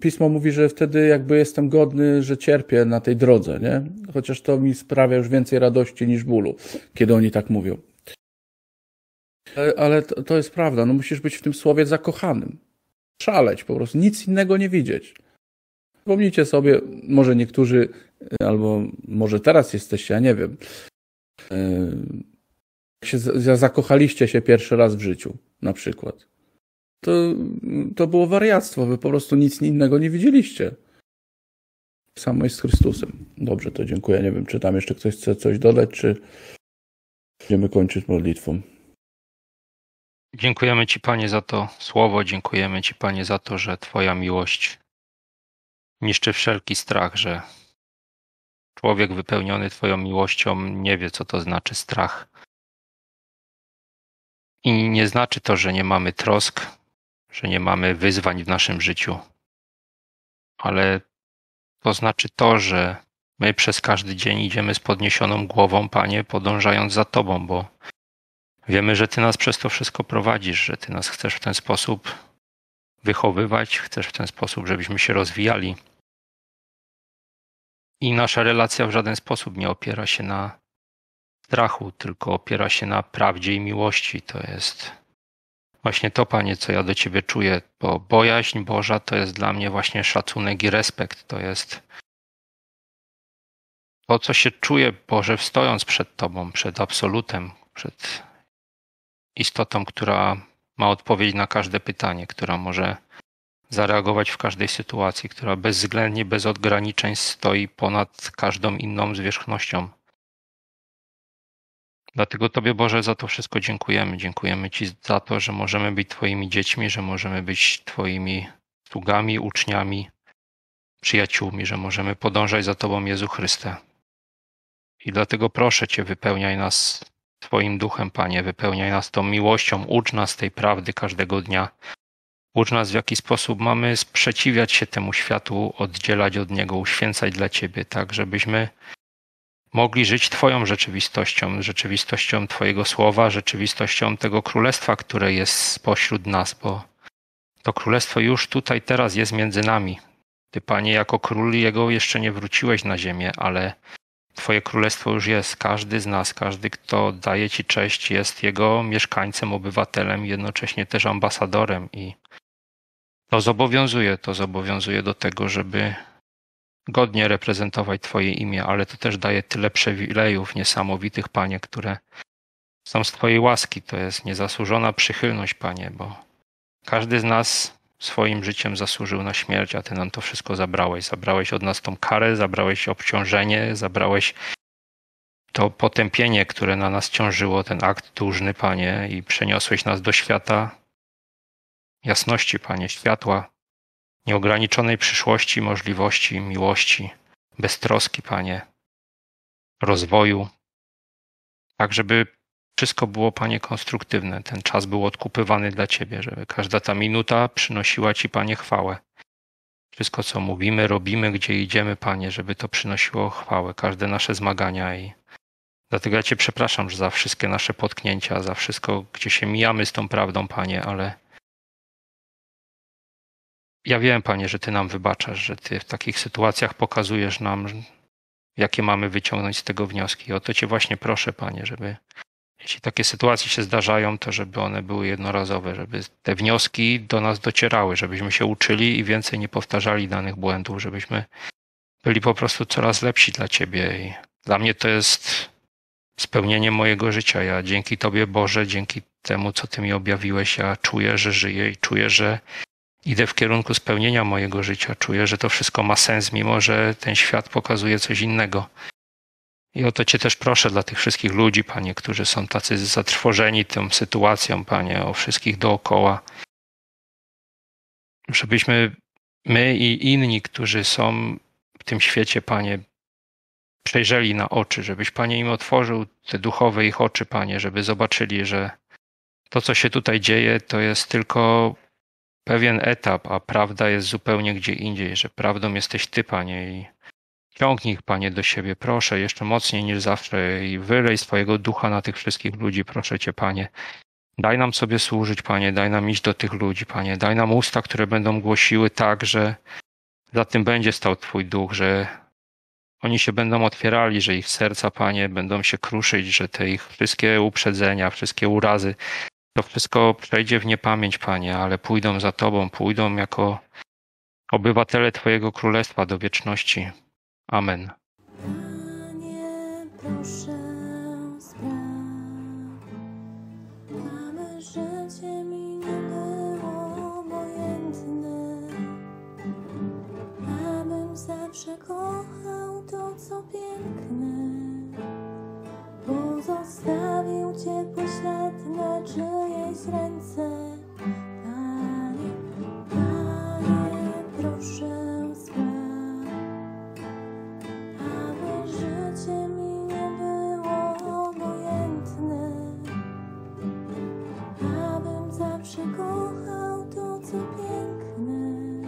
Pismo mówi, że wtedy jakby jestem godny, że cierpię na tej drodze, nie? Chociaż to mi sprawia już więcej radości niż bólu, kiedy oni tak mówią. Ale to, to jest prawda, no musisz być w tym słowie zakochanym. Szaleć po prostu, nic innego nie widzieć. Przypomnijcie sobie, może niektórzy, e, albo może teraz jesteście, ja nie wiem, e, jak się zakochaliście się pierwszy raz w życiu, na przykład to, to było wariactwo. Wy po prostu nic innego nie widzieliście. Samo jest z Chrystusem. Dobrze, to dziękuję. Nie wiem, czy tam jeszcze ktoś chce coś dodać, czy będziemy kończyć modlitwą. Dziękujemy Ci, Panie, za to słowo. Dziękujemy Ci, Panie, za to, że Twoja miłość niszczy wszelki strach, że człowiek wypełniony Twoją miłością nie wie, co to znaczy strach. I nie znaczy to, że nie mamy trosk, że nie mamy wyzwań w naszym życiu. Ale to znaczy to, że my przez każdy dzień idziemy z podniesioną głową, Panie, podążając za Tobą, bo wiemy, że Ty nas przez to wszystko prowadzisz, że Ty nas chcesz w ten sposób wychowywać, chcesz w ten sposób, żebyśmy się rozwijali. I nasza relacja w żaden sposób nie opiera się na strachu, tylko opiera się na prawdzie i miłości. To jest Właśnie to, Panie, co ja do Ciebie czuję, bo bojaźń Boża to jest dla mnie właśnie szacunek i respekt. To jest to, co się czuję, Boże, stojąc przed Tobą, przed absolutem, przed istotą, która ma odpowiedź na każde pytanie, która może zareagować w każdej sytuacji, która bezwzględnie, bez ograniczeń stoi ponad każdą inną zwierzchnością. Dlatego Tobie, Boże, za to wszystko dziękujemy. Dziękujemy Ci za to, że możemy być Twoimi dziećmi, że możemy być Twoimi sługami, uczniami, przyjaciółmi, że możemy podążać za Tobą, Jezu Chryste. I dlatego proszę Cię, wypełniaj nas Twoim duchem, Panie, wypełniaj nas tą miłością, ucz nas tej prawdy każdego dnia. Ucz nas, w jaki sposób mamy sprzeciwiać się temu światu, oddzielać od niego, uświęcać dla Ciebie, tak żebyśmy mogli żyć Twoją rzeczywistością, rzeczywistością Twojego słowa, rzeczywistością tego królestwa, które jest spośród nas, bo to królestwo już tutaj teraz jest między nami. Ty, Panie, jako król jego jeszcze nie wróciłeś na ziemię, ale Twoje królestwo już jest. Każdy z nas, każdy, kto daje Ci cześć, jest jego mieszkańcem, obywatelem, jednocześnie też ambasadorem. I to zobowiązuje, to zobowiązuje do tego, żeby godnie reprezentować Twoje imię, ale to też daje tyle przywilejów niesamowitych, Panie, które są z Twojej łaski. To jest niezasłużona przychylność, Panie, bo każdy z nas swoim życiem zasłużył na śmierć, a Ty nam to wszystko zabrałeś. Zabrałeś od nas tą karę, zabrałeś obciążenie, zabrałeś to potępienie, które na nas ciążyło, ten akt dłużny, Panie, i przeniosłeś nas do świata jasności, Panie, światła, nieograniczonej przyszłości, możliwości, miłości, beztroski, Panie, rozwoju, tak żeby wszystko było, Panie, konstruktywne. Ten czas był odkupywany dla Ciebie, żeby każda ta minuta przynosiła Ci, Panie, chwałę. Wszystko, co mówimy, robimy, gdzie idziemy, Panie, żeby to przynosiło chwałę, każde nasze zmagania i dlatego ja Cię przepraszam za wszystkie nasze potknięcia, za wszystko, gdzie się mijamy z tą prawdą, Panie, ale ja wiem, Panie, że Ty nam wybaczasz, że Ty w takich sytuacjach pokazujesz nam, jakie mamy wyciągnąć z tego wnioski. I O to Cię właśnie proszę, Panie, żeby jeśli takie sytuacje się zdarzają, to żeby one były jednorazowe, żeby te wnioski do nas docierały, żebyśmy się uczyli i więcej nie powtarzali danych błędów, żebyśmy byli po prostu coraz lepsi dla Ciebie. I dla mnie to jest spełnienie mojego życia. Ja dzięki Tobie, Boże, dzięki temu, co Ty mi objawiłeś, ja czuję, że żyję i czuję, że idę w kierunku spełnienia mojego życia, czuję, że to wszystko ma sens, mimo że ten świat pokazuje coś innego. I o to Cię też proszę dla tych wszystkich ludzi, Panie, którzy są tacy zatrwożeni tą sytuacją, Panie, o wszystkich dookoła. Żebyśmy my i inni, którzy są w tym świecie, Panie, przejrzeli na oczy, żebyś, Panie, im otworzył te duchowe ich oczy, Panie, żeby zobaczyli, że to, co się tutaj dzieje, to jest tylko pewien etap, a prawda jest zupełnie gdzie indziej, że prawdą jesteś ty, panie, i ciągnij ich, panie, do siebie, proszę, jeszcze mocniej niż zawsze, i wylej swojego ducha na tych wszystkich ludzi, proszę cię, panie. Daj nam sobie służyć, panie, daj nam iść do tych ludzi, panie, daj nam usta, które będą głosiły tak, że za tym będzie stał twój duch, że oni się będą otwierali, że ich serca, panie, będą się kruszyć, że te ich wszystkie uprzedzenia, wszystkie urazy to wszystko przejdzie w niepamięć, Panie, ale pójdą za Tobą, pójdą jako obywatele Twojego Królestwa do wieczności. Amen. Panie, proszę spraw, aby życie mi nie było obojętne, abym zawsze kochał to, co piękne. Zostawił ciepły ślad na czyjejś ręce Panie, Panie, proszę spraw Aby życie mi nie było obojętne Abym zawsze kochał to, co piękne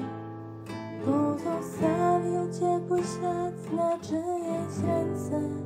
Bo zostawił ciepły ślad na czyjejś ręce